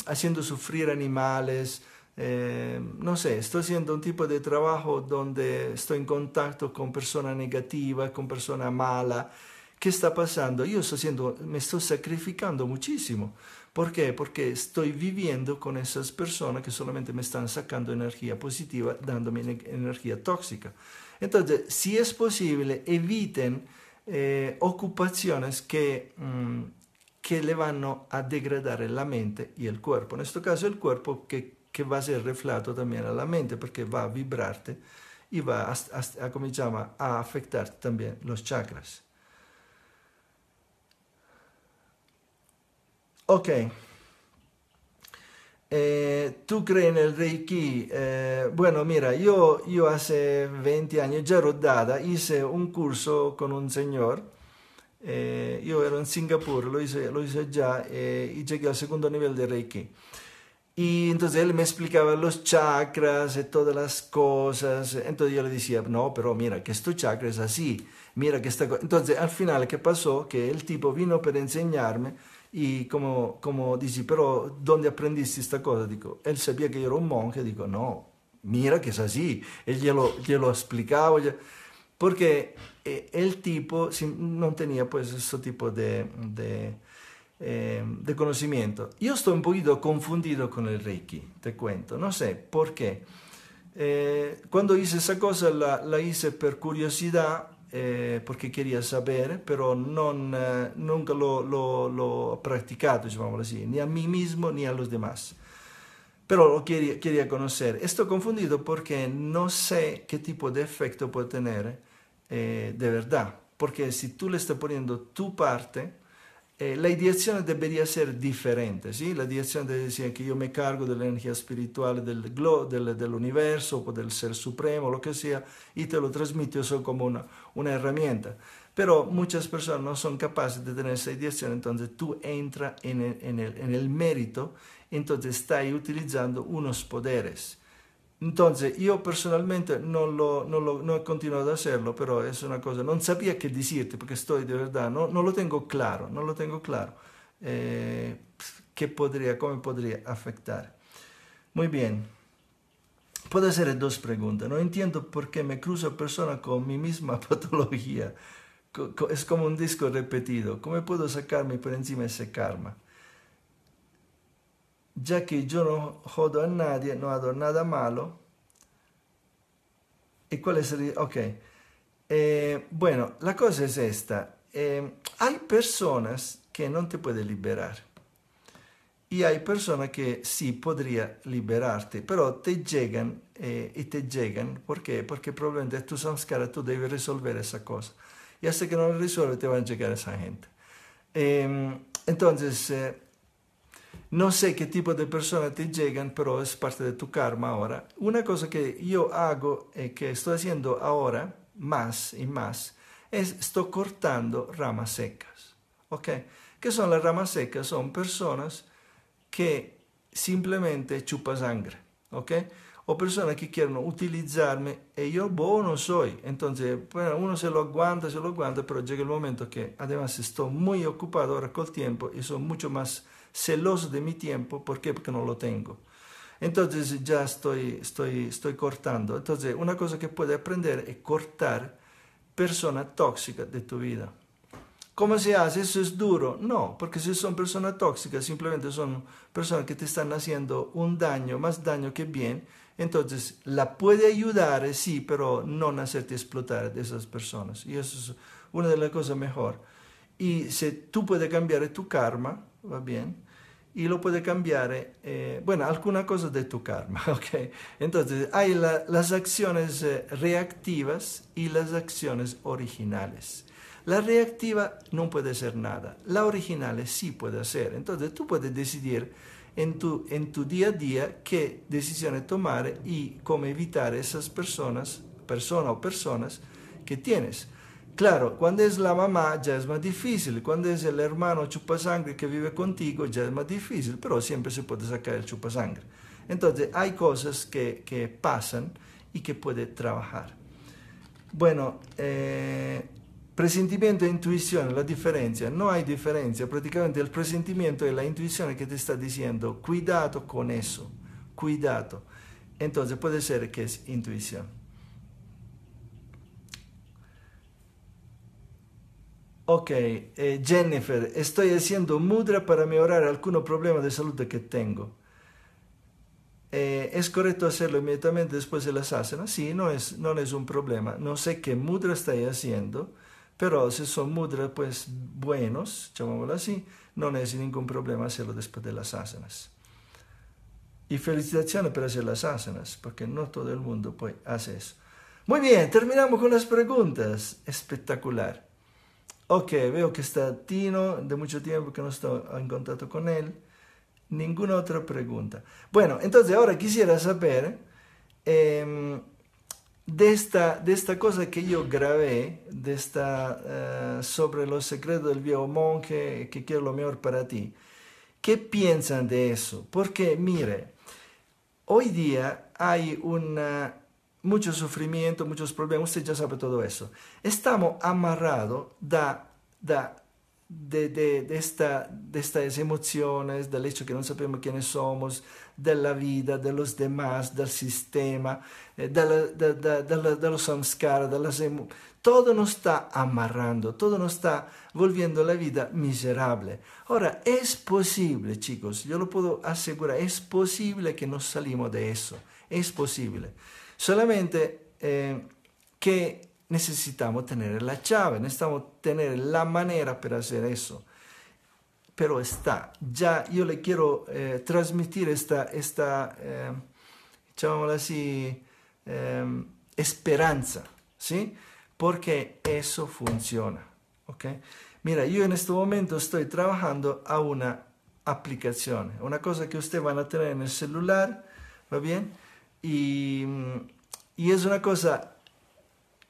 haciendo sufrir animales, eh, no sé, estoy haciendo un tipo de trabajo donde estoy en contacto con persona negativa, con persona mala. ¿Qué está pasando? Yo estoy haciendo, me estoy sacrificando muchísimo. ¿Por qué? Porque estoy viviendo con esas personas que solamente me están sacando energía positiva, dándome energía tóxica. Entonces, si es posible, eviten eh, ocupaciones que, mm, que le van a degradar la mente y el cuerpo. En este caso, el cuerpo que, que va a ser reflejo también a la mente, porque va a vibrarte y va a, a, a afectar también los chakras. Ok. Eh, ¿Tú crees en el Reiki? Eh, bueno, mira, yo, yo hace 20 años, ya rodada, hice un curso con un señor. Eh, yo era en Singapur, lo hice, lo hice y llegué al segundo nivel de Reiki. Y entonces él me explicaba los chakras, y todas las cosas. Entonces yo le decía, no, pero mira, que este chakra es así. Mira que esta Entonces al final, ¿qué pasó? Que el tipo vino para enseñarme Y como, como dice, pero ¿dónde aprendiste esta cosa? Dico, él sabía que yo era un monje, digo, no, mira que es así. Él glielo, lo, ya lo explicaba, ya, porque el tipo no tenía pues este tipo de, de, eh, de, conocimiento. Yo estoy un poquito confundido con el Reiki, te cuento, no sé por qué. Eh, cuando hice esa cosa la, la hice por curiosidad eh, perché queria sapere, però non, eh, non lo, lo, lo, praticato, diciamo così, ni a me mismo ni a los demás. Però lo quería, conoscere. conocer. Estoy confundido porque no sé qué tipo di effetto può tener eh, de verdad. Perché se tu le stai poniendo tu parte, Eh, la ideación debería ser diferente, ¿sí? La ideación de decir que yo me cargo de la energía espiritual del, del, del universo, o pues, del ser supremo, lo que sea, y te lo transmito, solo como una, herramienta. Pero muchas personas no son capaces de tener esa ideación, entonces tú entras en el mérito, entonces estás utilizando unos poderes entonces yo personalmente no, lo, no, no he continuado a hacerlo, pero es una cosa, no sabía qué decirte porque estoy de verdad, no, lo tengo claro, no lo tengo claro. Eh, pues, ¿Qué podría, cómo podría afectar? Muy bien. Puedo hacer dos preguntas. No entiendo por qué me cruzo persona con mi misma patología. Es como un disco repetido. ¿Cómo puedo sacarme por encima ese karma? ya que yo no jodo a nadie, no hago nada malo. ¿Y cuál es el...? Ok. Eh, bueno, la cosa es esta. Ehm, eh, hay personas que no te pueden liberar. Y hay personas que sí podría liberarte, pero te llegan eh, y te llegan. ¿Por qué? Porque probablemente tu samskara, tú debes resolver esa cosa. Y hasta que no lo resuelves, te van a llegar esa gente. entonces, No sé qué tipo de personas te llegan, pero es parte de tu karma ahora. Una cosa que yo hago, y eh, que estoy haciendo ahora, más y más, es estoy cortando ramas secas. ¿Ok? ¿Qué son las ramas secas? Son personas que simplemente chupan sangre. ¿Ok? O personas que quieren utilizarme y eh, yo bueno soy. Entonces, bueno, uno se lo aguanta, se lo aguanta, pero llega el momento que además estoy muy ocupado ahora con el tiempo y soy mucho más celoso de mi tiempo, ¿por qué? Porque no lo tengo. Entonces ya estoy, estoy, estoy cortando. Entonces una cosa que puedes aprender es cortar personas tóxicas de tu vida. ¿Cómo se hace? ¿Eso es duro? No, porque si son personas tóxicas, simplemente son personas que te están haciendo un daño, más daño que bien. Entonces, la puede ayudar, eh, sí, pero no hacerte explotar de esas personas. Y eso es una de las cosas mejor. Y si tú puedes cambiar tu karma, va bien, y lo puede cambiar, eh, eh, bueno, alguna cosa de tu karma, ¿ok? Entonces, hay las acciones eh, reactivas y las acciones originales. La reactiva no puede ser nada, la original sí puede ser. Entonces, tú puedes decidir en tu, en tu día a día qué decisiones tomar y cómo evitar esas personas, persona o personas que tienes. Claro, cuando es la mamá ya es más difícil, cuando es el hermano chupasangre que vive contigo ya es más difícil, pero siempre se puede sacar el chupasangre. Entonces hay cosas que, pasan y que puede trabajar. Bueno, eh, presentimiento e intuición, la diferencia. No hay diferencia, prácticamente el presentimiento es la intuición que te está diciendo, cuidado con eso, cuidado. Entonces puede ser que es intuición. Ok, eh, Jennifer, estoy haciendo mudra para mejorar algún problema de salud que tengo. Eh, ¿Es correcto hacerlo inmediatamente después de las asanas? Sí, no es, no es un problema. No sé qué mudra estáis haciendo, pero si son mudras pues, buenos, llamémoslo así, no es ningún problema hacerlo después de las asanas. Y felicitaciones por hacer las asanas, porque no todo el mundo pues, hace eso. Muy bien, terminamos con las preguntas. Espectacular. Ok, veo que está Tino, de mucho tiempo que no estoy en contacto con él. Ninguna otra pregunta. Bueno, entonces ahora quisiera saber em, de, esta, de esta cosa que yo grabé, de esta, eh, sobre los secretos del viejo monje, que quiero lo mejor para ti. ¿Qué piensan de eso? Porque mire, hoy día hay una mucho sufrimiento, muchos problemas, usted ya sabe todo eso. Estamos amarrados de, de, esta, de estas emociones, del hecho que no sabemos quiénes somos, de la vida, de los demás, del sistema, eh, de, de, de los samskaras, de las todo nos está amarrando, todo nos está volviendo la vida miserable. Ahora, es posible, chicos, yo lo puedo asegurar, es posible que nos salimos de eso, es posible. Solamente eh, que necesitamos tener la llave, necesitamos tener la manera para hacer eso. Pero está, ya yo le quiero eh, transmitir esta, esta eh, así, esperanza, ¿sí? Porque eso funciona, ¿ok? Mira, yo en este momento estoy trabajando a una aplicación, una cosa que ustedes van a tener en el celular, ¿va bien? Y, y es una cosa,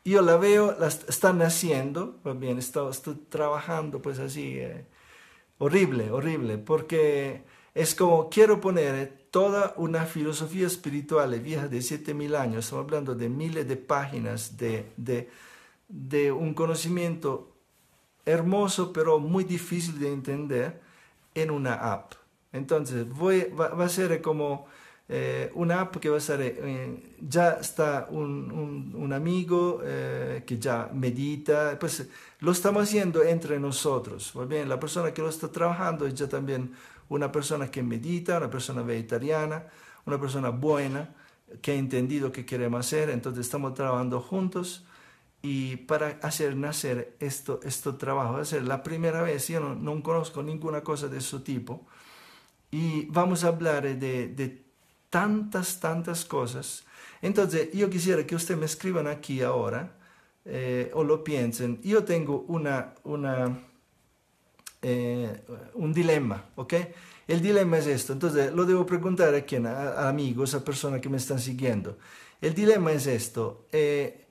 yo la veo, la están haciendo, bien, estoy, trabajando pues así, eh, horrible, horrible, porque es como quiero poner eh, toda una filosofía espiritual eh, vieja de 7000 años, estamos hablando de miles de páginas de, de, de un conocimiento hermoso pero muy difícil de entender en una app. Entonces voy, va, a ser como eh, una app que va a ser, eh, ya está un, amigo eh, que ya medita, pues lo estamos haciendo entre nosotros, ¿va pues bien? La persona que lo está trabajando es ya también una persona que medita, una persona vegetariana, una persona buena, que ha entendido que queremos hacer, entonces estamos trabajando juntos y para hacer nacer esto, esto trabajo, va a ser la primera vez, yo no, conozco ninguna cosa de su tipo y vamos a hablar de, de tantas, tantas cosas. Entonces, yo quisiera que ustedes me escriban aquí ahora eh, o lo piensen. Yo tengo una, una, eh, un dilema, ¿ok? El dilema es esto. Entonces, lo debo preguntar a quién, a, amigos, a personas que me están siguiendo. El dilema es esto. Eh,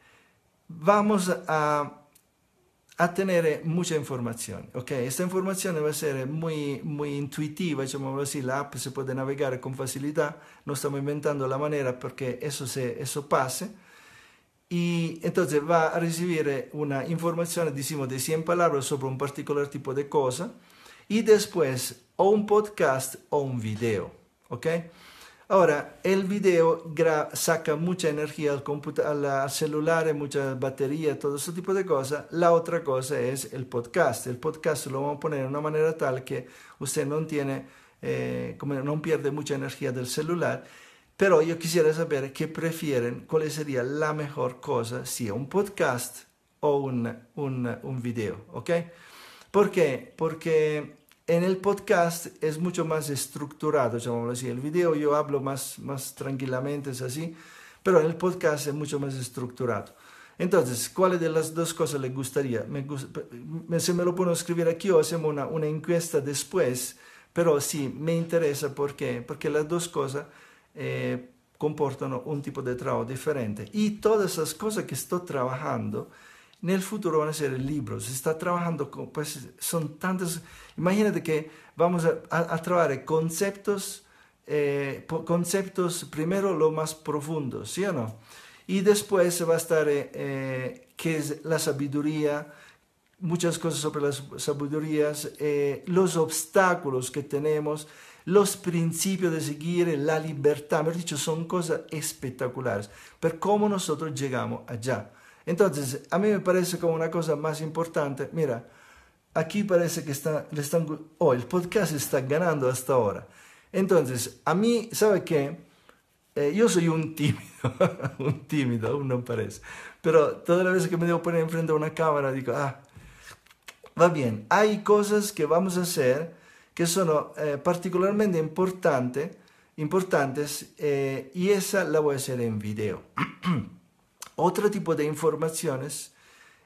vamos a a tenere mucha información, ¿ok? Questa informazione va a ser muy, intuitiva, diciamo così, la app se puede navegar con facilità, non stiamo inventando la maniera perché eso, se, eso pase, e quindi va a ricevere una informazione, diciamo, di 100 parole sobre un particolare tipo di cosa, e poi o un podcast o un video, ¿ok? Ahora, el video saca mucha energía al, celular, mucha batería, todo ese tipo de cosas. La otra cosa es el podcast. El podcast lo vamos a poner de una manera tal que usted no tiene, eh, como no pierde mucha energía del celular. Pero yo quisiera saber qué prefieren, cuál sería la mejor cosa, si un podcast o un, un, un video, ¿ok? ¿Por qué? Porque en el podcast es mucho más estructurado, digamos así. El video yo hablo más, más tranquilamente, es así, pero en el podcast es mucho más estructurado. Entonces, ¿cuál de las dos cosas le gustaría? Me, me, si me lo puedo escribir aquí o hacemos una, una encuesta después, pero sí, me interesa porque, porque las dos cosas eh, comportan un tipo de trabajo diferente. Y todas esas cosas que estoy trabajando, en el futuro van a ser libros. Se está trabajando con, pues son tantos, imagínate que vamos a, trabajar conceptos, eh, conceptos primero lo más profundo, ¿sí o no? Y después va a estar eh, eh es la sabiduría, muchas cosas sobre las sabidurías, eh, los obstáculos que tenemos, los principios de seguir, la libertad, me he dicho, son cosas espectaculares, pero cómo nosotros llegamos allá. Entonces, a mí me parece como una cosa más importante, mira, aquí parece que está, le están, oh, el podcast está ganando hasta ahora. Entonces, a mí, ¿sabe qué? Eh, yo soy un tímido, un tímido, aún no parece, pero todas las veces que me debo poner enfrente a una cámara, digo, ah, va bien, hay cosas que vamos a hacer que son eh, particularmente importante, importantes eh, y esa la voy a hacer en video. otro tipo de informaciones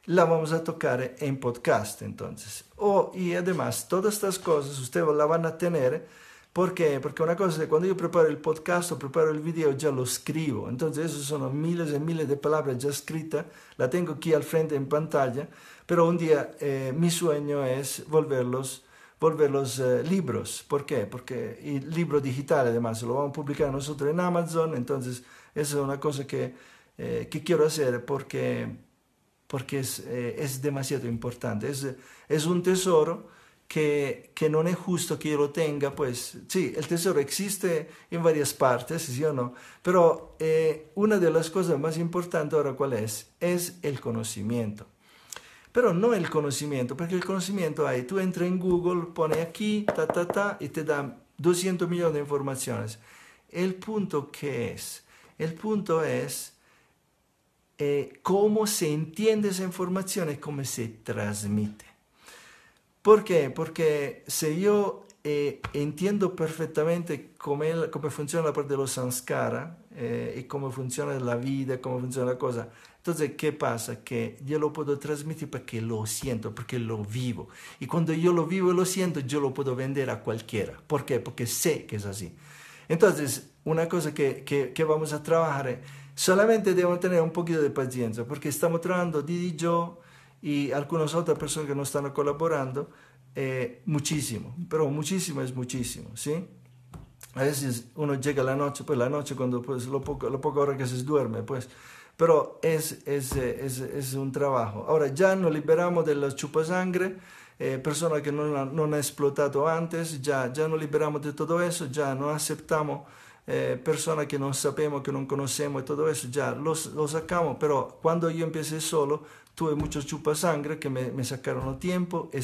la vamos a tocar en podcast entonces. y además, todas estas cosas ustedes la van a tener. ¿Por qué? Porque una cosa es que cuando yo preparo el podcast o preparo el video ya lo escribo. Entonces, eso son miles y miles de palabras ya escritas. La tengo aquí al frente en pantalla. Pero un día eh, mi sueño es volverlos volverlos eh, libros. ¿Por qué? Porque el libro digital además lo vamos a publicar nosotros en Amazon. Entonces, eso es una cosa que eh, qué quiero hacer porque, porque es, eh, es demasiado importante. Es, es un tesoro que, que, no es justo que yo lo tenga, pues sí, el tesoro existe en varias partes, ¿sí o no? Pero eh, una de las cosas más importantes ahora, ¿cuál es? Es el conocimiento. Pero no el conocimiento, porque el conocimiento hay, tú entras en Google, pone aquí, ta, ta, ta, y te da 200 millones de informaciones. El punto qué es, el punto es eh, cómo se entiende esa información y cómo se transmite. ¿Por qué? Porque si yo eh, entiendo perfectamente cómo, cómo funciona la parte de los sanskara eh, y cómo funciona la vida, cómo funciona la cosa, entonces, ¿qué pasa? Que yo lo puedo transmitir porque lo siento, porque lo vivo. Y cuando yo lo vivo y lo siento, yo lo puedo vender a cualquiera. ¿Por qué? Porque sé que es así. Entonces, una cosa que, que, que vamos a trabajar es Solamente debemos tener un poquito de paciencia porque estamos trabajando, Didi yo, y algunas otras personas que no están colaborando eh, muchísimo, pero muchísimo es muchísimo, ¿sí? A veces uno llega a la noche, pues la noche cuando pues lo poco, lo poco hora que se duerme, pues, pero eh, es, es, un trabajo. Ahora ya nos liberamos de la chupasangre, eh, persona que no ha, explotado antes, ya ya liberamos liberamos todo todo ya ya no aceptamos eh, personas que no sabemos, que no conocemos y todo eso, ya lo sacamos. Pero cuando yo empecé solo, tuve muchos chupasangre que me, sacaron tiempo, eh,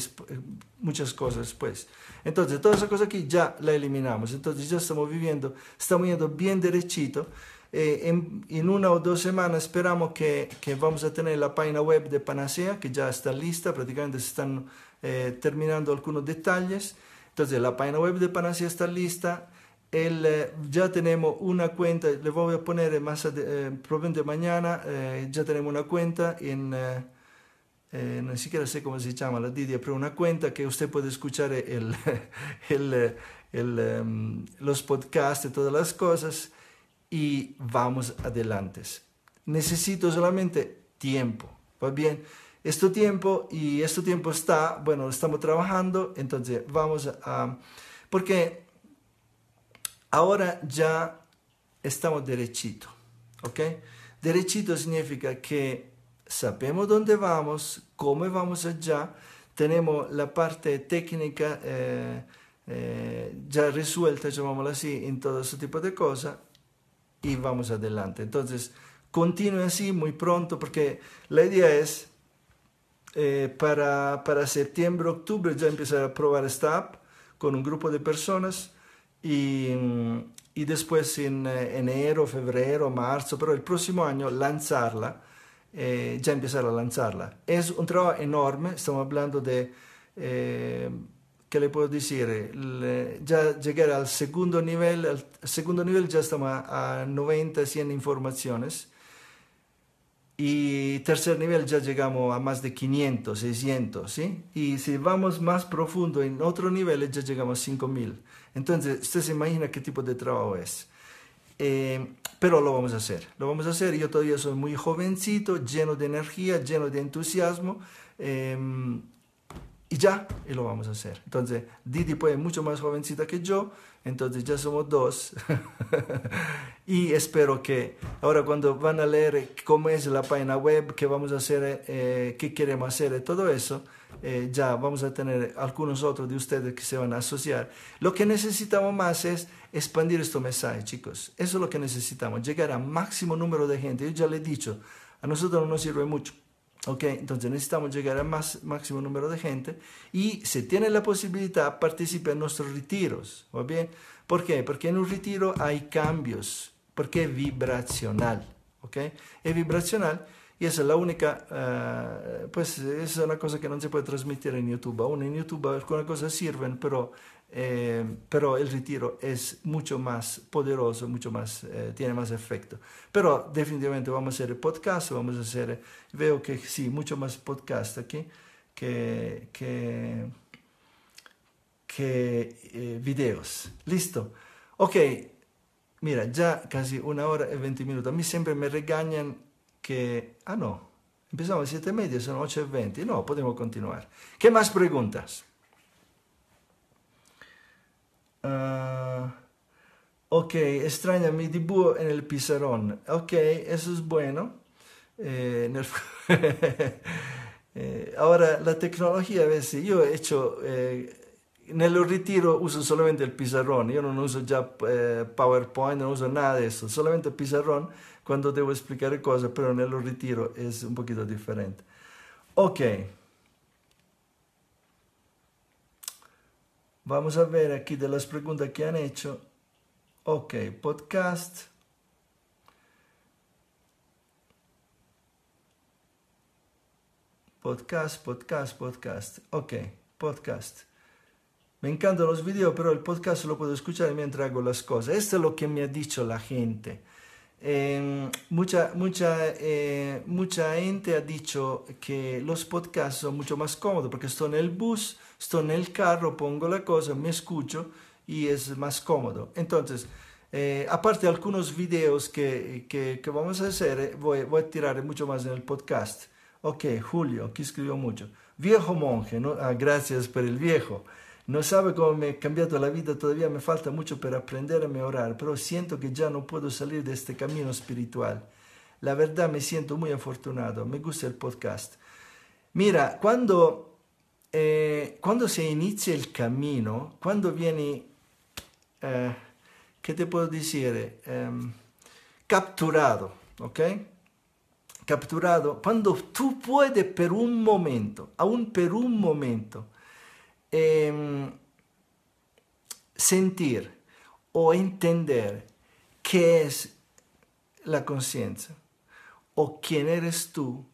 muchas cosas después. Entonces, toda esa cosa aquí ya la eliminamos. Entonces, ya estamos viviendo, estamos yendo bien derechito. Eh, en, una o dos semanas esperamos que, vamos a tener la página web de Panacea, que ya está lista, prácticamente se están terminando algunos detalles. Entonces, la página web de Panacea está lista. El, eh, ya tenemos una cuenta, le voy a poner más eh, probablemente mañana, eh, ya tenemos una cuenta en, eh, no siquiera sé cómo se llama la Didia, pero una cuenta que usted puede escuchar el, el, el, em, los podcasts y todas las cosas y vamos adelante. Necesito solamente tiempo, ¿va bien? esto tiempo y esto tiempo está, bueno, estamos trabajando, entonces vamos a... Porque Ahora ya estamos derechito, ¿ok? Derechito significa que sabemos dónde vamos, cómo vamos allá, tenemos la parte técnica eh, eh, ya resuelta, llamémosla así, en todo ese tipo de cosas y vamos adelante. Entonces, continúe así muy pronto porque la idea es eh, para, para septiembre, octubre ya empezar a probar esta app con un grupo de personas y, después en eh, enero, febrero, marzo, pero el próximo año lanzarla, eh, ya empezar a lanzarla. Es un trabajo enorme, estamos hablando de, eh, ¿qué le puedo decir? ya llegar al segundo nivel, al segundo nivel ya estamos a, a 90, 100 informaciones y tercer nivel ya llegamos a más de 500, 600, ¿sí? Y si vamos más profundo en otro nivel ya llegamos a 5000. Entonces, usted se imagina qué tipo de trabajo es. Eh, pero lo vamos a hacer, lo vamos a hacer. Yo todavía soy muy jovencito, lleno de energía, lleno de entusiasmo. Eh, y ya, y lo vamos a hacer. Entonces, Didi fue mucho más jovencita que yo, entonces ya somos dos. y espero que ahora cuando van a leer cómo es la página web, qué vamos a hacer, eh, qué queremos hacer, eh, todo eso, eh, ya vamos a tener algunos otros de ustedes que se van a asociar. Lo que necesitamos más es expandir estos mensaje, chicos. Eso es lo que necesitamos, llegar a máximo número de gente. Yo ya le he dicho, a nosotros no nos sirve mucho entonces necesitamos llegar al más, máximo número de gente y si tiene la posibilidad, participe en nuestros retiros, o bien? ¿Por qué? Porque en un retiro hay cambios, porque es vibracional, ¿ok? Es vibracional y esa es la única, eh, pues es una cosa que no se puede transmitir en YouTube. Aún en YouTube algunas cosas sirven, pero eh, pero el retiro es mucho más poderoso, mucho más, eh, tiene más efecto. Pero definitivamente vamos a hacer podcast, vamos a hacer, veo que sí, mucho más podcast aquí que, que, que eh, videos. Listo. Ok, mira, ya casi una hora y veinte minutos. A mí siempre me regañan que, ah no, empezamos a siete y media, son ocho y veinte, No, podemos continuar. ¿Qué más preguntas? Ah, ok, extraña mi dibujo en el pizarrón. Ok, eso es bueno. Eh, eh, ahora, la tecnología, a veces yo he hecho, eh, en el retiro uso solamente el pizarrón, yo no uso ya eh, PowerPoint, no uso nada de eso, solamente el pizarrón cuando debo explicar cosas, pero en el retiro es un poquito diferente. Ok. Vamos a ver aquí de las preguntas que han hecho. Ok, podcast. Podcast, podcast, podcast. Ok, podcast. Me encantan los videos, pero el podcast lo puedo escuchar mientras hago las cosas. Esto es lo que me ha dicho la gente. Em, mucha, mucha, eh, mucha gente ha dicho que los podcasts son mucho más cómodos porque estoy en el bus, estoy en el carro, pongo la cosa, me escucho y es más cómodo. Entonces, eh, aparte de algunos videos que, vamos a hacer, eh, voy, a tirar mucho más en el podcast. Ok, Julio, que escribió mucho. Viejo monje, ah, gracias por el viejo. Non sabe cómo me ha cambiado la vida, todavía me falta mucho para aprender a mejorar, pero siento que ya no puedo salir de este camino espiritual. La verdad me siento muy afortunado, me gusta el podcast. Mira, cuando, eh, cuando se inicia el camino, cuando viene, eh, ¿qué te puedo decir? Eh, capturado, ¿ok? Capturado, cuando tú puedes per un momento, aún per un momento, Em, sentir o entender qué es la conciencia o quién eres tú,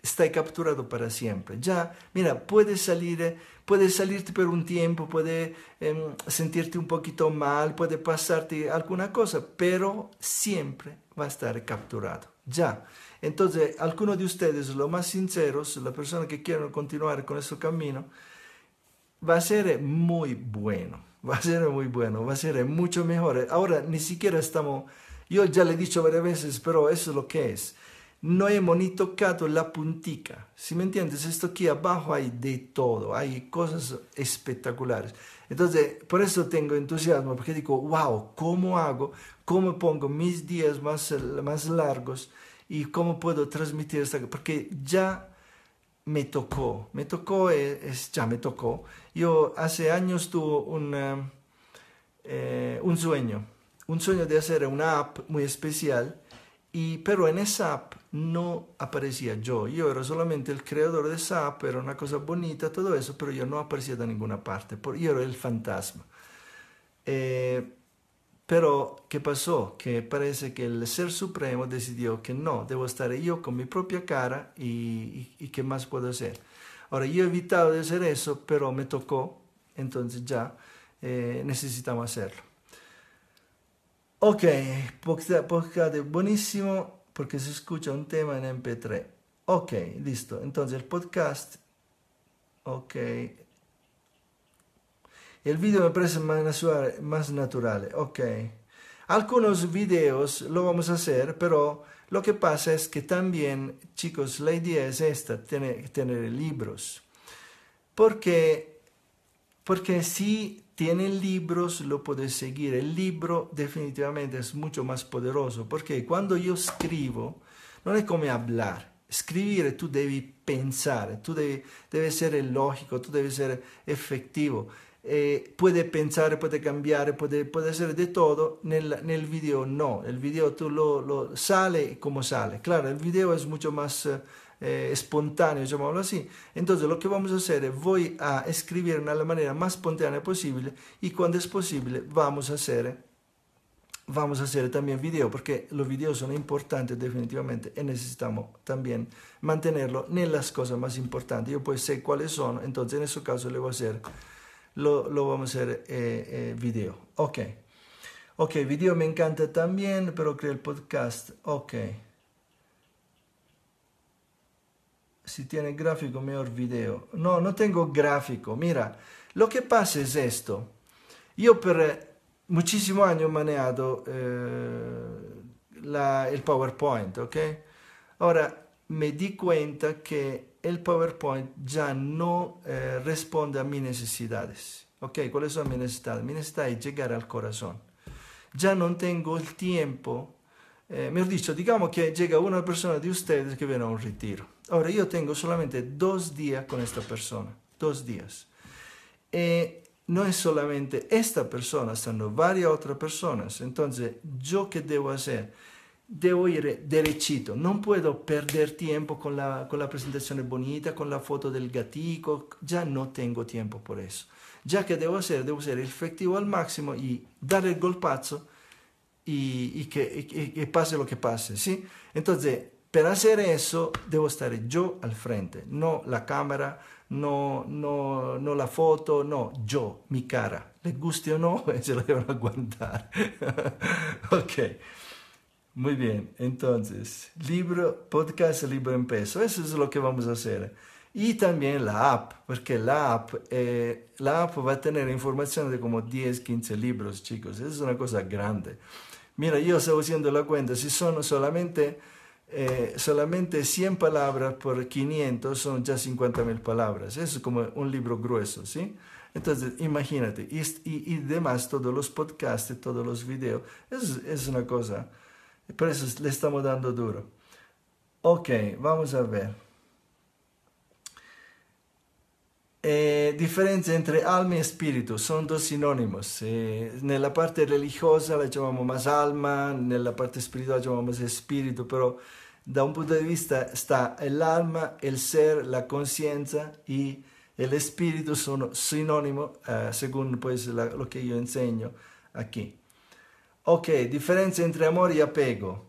está capturado para siempre. Ya, mira, puedes salir, eh, puedes salirte por un tiempo, puede em, sentirte un poquito mal, puede pasarte alguna cosa, pero siempre va a estar capturado. Ya. Entonces, algunos de ustedes, los más sinceros, las personas que quieren continuar con este camino, va a ser muy bueno, va a ser muy bueno, va a ser mucho mejor. Ahora ni siquiera estamos, yo ya le he dicho varias veces, pero eso es lo que es. No hemos ni tocado la puntica, si me entiendes, esto aquí abajo hay de todo, hay cosas espectaculares. Entonces, por eso tengo entusiasmo, porque digo, wow, ¿cómo hago? ¿Cómo pongo mis días más, más largos? ¿Y cómo puedo transmitir esta? Porque ya me tocó. Me tocó, eh, es, ya me tocó. Yo hace años tuve eh, un sueño, un sueño de hacer una app muy especial, y, pero en esa app no aparecía yo. Yo era solamente el creador de esa app, era una cosa bonita, todo eso, pero yo no aparecía de ninguna parte. yo era el fantasma. Eh, pero, ¿qué pasó? Que parece que el Ser Supremo decidió que no, debo estar yo con mi propia cara y, qué más puedo hacer. Ahora, yo he evitado de hacer eso, pero me tocó, entonces ya eh, necesitamos hacerlo. Ok, podcast buenísimo porque se escucha un tema en MP3. Ok, listo. Entonces el podcast, ok, el video me parece más natural. Ok. Algunos videos lo vamos a hacer, pero lo que pasa es que también, chicos, la idea es esta, tener, tener libros. Porque, porque si tienen libros, lo puedes seguir. El libro definitivamente es mucho más poderoso, porque cuando yo escribo, no es como hablar. Escribir tú debes pensar, tú debes, debes ser lógico, tú debes ser efectivo. eh, puede pensar, puede cambiar, puede, puede hacer de Nel, nel, video no, il video tú lo, lo, sale come sale. Claro, il video è molto più eh, espontáneo, llamémoslo así. Entonces lo che vamos a fare es voy a scrivere nella maniera più más possibile posible y cuando es vamos a fare vamos a hacer también video porque los videos son importantes definitivamente y necesitamos también mantenerlo en las cosas más importantes. Yo pues sé cuáles son, entonces en ese caso le voy a hacer lo, lo vamos a hacer eh, eh, video. Ok. Ok, video me encanta también, pero creo el podcast. Ok. Si tiene gráfico, mejor video. No, no tengo gráfico. Mira, lo que pasa es esto. Yo por muchísimo años he manejado eh, la, el PowerPoint, ok? Ora, me di cuenta che el PowerPoint ya no eh, responde a mis necesidades. ¿Ok? ¿Cuáles son mis necesidades? Mi necesidad es llegar al corazón. Ya no tengo el tiempo. Me eh, mejor dicho, digamos que llega una persona de ustedes que viene a un retiro. Ahora, yo tengo solamente dos días con esta persona. Dos días. Y eh, no es solamente esta persona, sino varias otras personas. Entonces, ¿yo qué debo hacer? devo ir derecito, non puedo perdere tempo con la, con la presentación bonita, con la foto del gatico, già non tengo tempo per questo. Ya que debo hacer, debo ser efectivo al máximo e dare il golpazzo e, y que, y, y pase lo che pase, ¿sí? Entonces, para hacer eso, debo estar yo al frente, non la camera, non no, no la foto, no, yo, mi cara. Le guste o no, se la devono guardare. ok. Muy bien, entonces, libro, podcast, libro en peso, eso es lo que vamos a hacer. Y también la app, porque la app, eh, la app va a tener información de como 10, 15 libros, chicos, eso es una cosa grande. Mira, yo estaba haciendo la cuenta, si son solamente, eh, solamente 100 palabras por 500, son ya 50.000 palabras, eso es como un libro grueso, ¿sí? Entonces, imagínate, y, y, demás, todos los podcasts, todos los videos, eso es una cosa... Y por eso le stiamo dando duro. Ok, vamos a ver. Eh, differenza entre alma e spirito, sono due sinonimi. nella parte religiosa la chiamiamo mas alma, nella parte spirituale la chiamiamo mas spirito, però da un punto di vista sta l'alma, il ser, la coscienza e il spirito sono sinonimo, eh, secondo pues, la, lo che io insegno qui. Ok, diferencia entre amor y apego.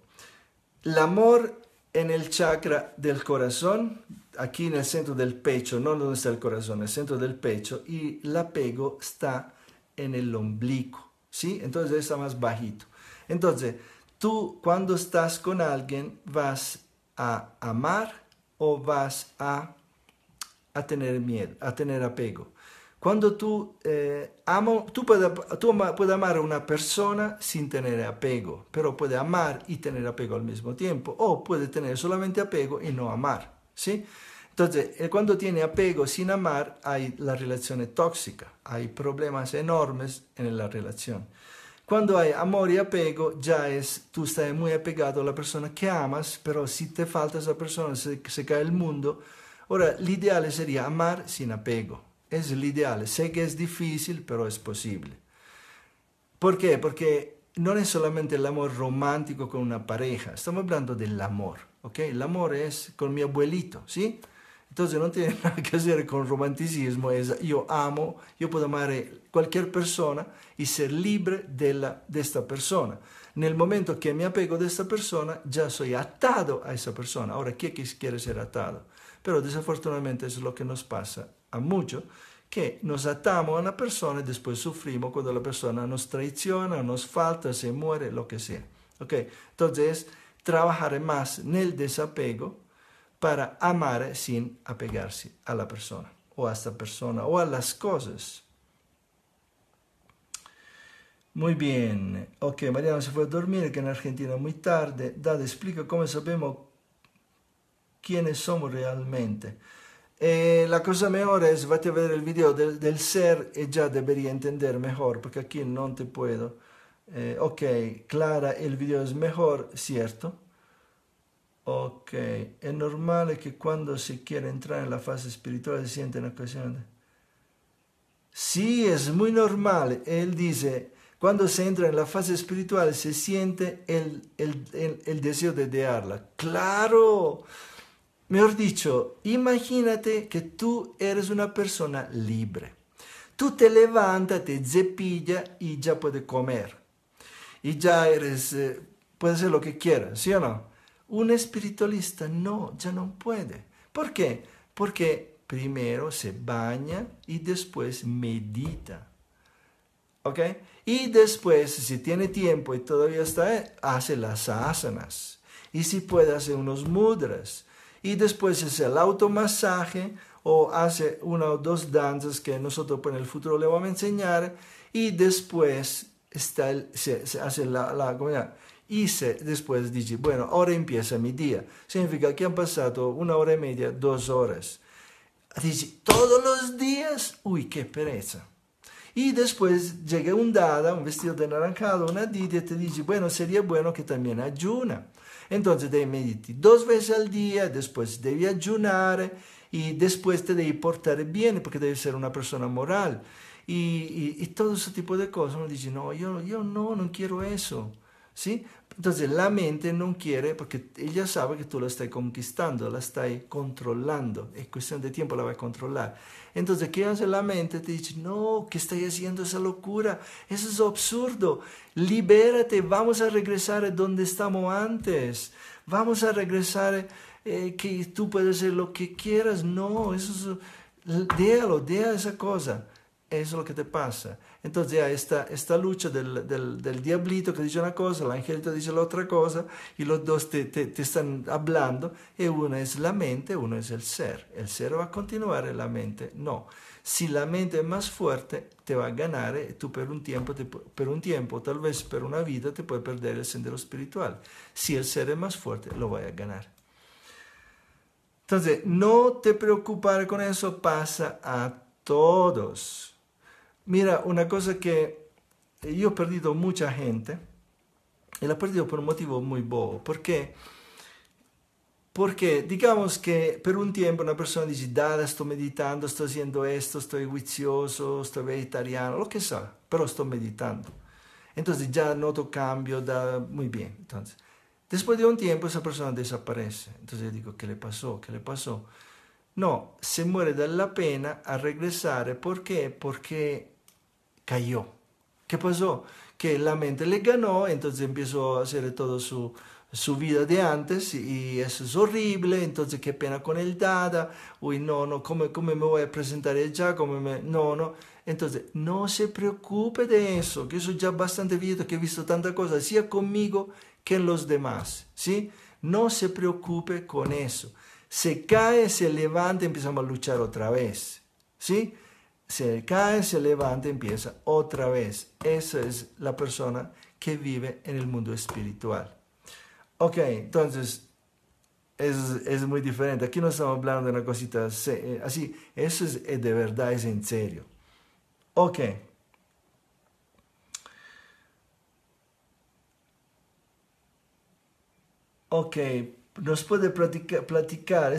El amor en el chakra del corazón, aquí en el centro del pecho, no donde está el corazón, el centro del pecho, y el apego está en el ombligo, ¿sí? Entonces está más bajito. Entonces, tú cuando estás con alguien vas a amar o vas a, a tener miedo, a tener apego. Cuando tú, eh, amo tú, puedes, amar a una persona sin tener apego, pero puede amar y tener apego al mismo tiempo, o puede tener solamente apego y no amar, ¿sí? Entonces, eh, cuando tiene apego sin amar, hay la relación tóxica, hay problemas enormes en la relación. Cuando hay amor y apego, ya es, tú estás muy apegado a la persona que amas, pero si te falta esa persona, se, se cae el mundo. Ahora, lo ideal sería amar sin apego. Es el ideal. Sé que es difícil, pero es posible. ¿Por qué? Porque no es solamente el amor romántico con una pareja. Estamos hablando del amor, ¿ok? El amor es con mi abuelito, ¿sí? Entonces no tiene nada que hacer con romanticismo, es yo amo, yo puedo amar cualquier persona y ser libre de, la, de esta persona. En el momento que me apego de esta persona, ya soy atado a esa persona. Ahora, ¿qué quiere ser atado? Pero desafortunadamente es lo que nos pasa a muchos, que nos atamos a una persona y después sufrimos cuando la persona nos traiciona, nos falta, se muere, lo que sea. Okay. Entonces, trabajar más en el desapego para amar sin apegarse a la persona o a esta persona o a las cosas. Muy bien. Ok, Mariano se fue a dormir, que en Argentina muy tarde. dada explica cómo sabemos quiénes somos realmente. Eh, la cosa mejor es, vete a ver el video del, ser y ya debería entender mejor, porque aquí no te puedo. Eh, ok, Clara, el video es mejor, cierto. Ok, es normal que cuando se quiere entrar en la fase espiritual se siente una de... Sí, es muy normal. Él dice, cuando se entra en la fase espiritual se siente el, deseo de dearla. Claro, Mejor dicho, imagínate que tú eres una persona libre. Tú te levantas, te cepillas y ya puedes comer. Y ya eres, eh, puedes hacer lo que quieras, ¿sí o no? Un espiritualista no, ya no puede. ¿Por qué? Porque primero se baña y después medita. ¿Ok? Y después, si tiene tiempo y todavía está, hace las asanas. Y si puede, hacer unos mudras y después es el automasaje o hace una o dos danzas que nosotros en el futuro le vamos a enseñar y después está se, hace la, la Y se, después dice, bueno, ahora empieza mi día. Significa que han pasado una hora y media, dos horas. Dice, todos los días, uy, qué pereza. Y después llega un dada, un vestido de naranjado, una dita, y te dice, bueno, sería bueno que también ayuna. Entonces debe meditar dos veces al día, después debes ayunar y después te debes portar bien porque debes ser una persona moral. Y, todo ese tipo de cosas. Uno dice, no, yo, yo no, no quiero eso. ¿Sí? Entonces la mente no quiere, porque ella sabe que tú la estás conquistando, la estás controlando. Es cuestión de tiempo, la va a controlar. Entonces, ¿qué hace la mente? Te dice, no, ¿qué estás haciendo esa locura? Eso es absurdo. Libérate, vamos a regresar a donde estamos antes. Vamos a regresar eh, que tú puedes hacer lo que quieras. No, eso es, déalo, déa esa cosa. Eso es lo que te pasa. Entonces ya esta, esta lucha del, diablito que dice una cosa, el angelito dice la otra cosa, y los dos te, están hablando, y uno es la mente, uno es el ser. El ser va a continuar la mente, no. Si la mente es más fuerte, te va a ganar, y eh, tú por un, tiempo, un tiempo, tal vez por una vida, te puedes perder el sendero espiritual. Si el ser es más fuerte, lo va a ganar. Entonces, no te preocupar con eso, pasa a todos. Mira, una cosa que eh, yo he perdido mucha gente, y la he perdido por un motivo muy bobo, qué? porque digamos que por un tiempo una persona dice, Dada, estoy meditando, estoy haciendo esto, estoy juicioso, estoy vegetariano, lo que sea, pero estoy meditando. Entonces ya noto cambio, da muy bien. Entonces, después de un tiempo esa persona desaparece. Entonces yo digo, ¿qué le pasó? ¿Qué le pasó? No, se muere de la pena a regresar. ¿Por qué? Porque cayó. ¿Qué pasó? Que la mente le ganó, entonces empezó a hacer todo su, su vida de antes y eso es horrible, entonces qué pena con el dada, uy, no, no, ¿cómo, cómo me voy a presentar ya? No, no. Entonces, no se preocupe de eso, que eso ya bastante visto, que he visto tanta cosa, sea conmigo que en los demás, ¿sí? No se preocupe con eso. Se cae, se levanta, empezamos a luchar otra vez, ¿sí? se cae, se levanta, empieza otra vez. Esa es la persona que vive en el mundo espiritual. Ok, entonces es, es muy diferente. Aquí no estamos hablando de una cosita eh, así. Eso es, eh, de verdad, es en serio. Ok. Ok, nos puede platicar,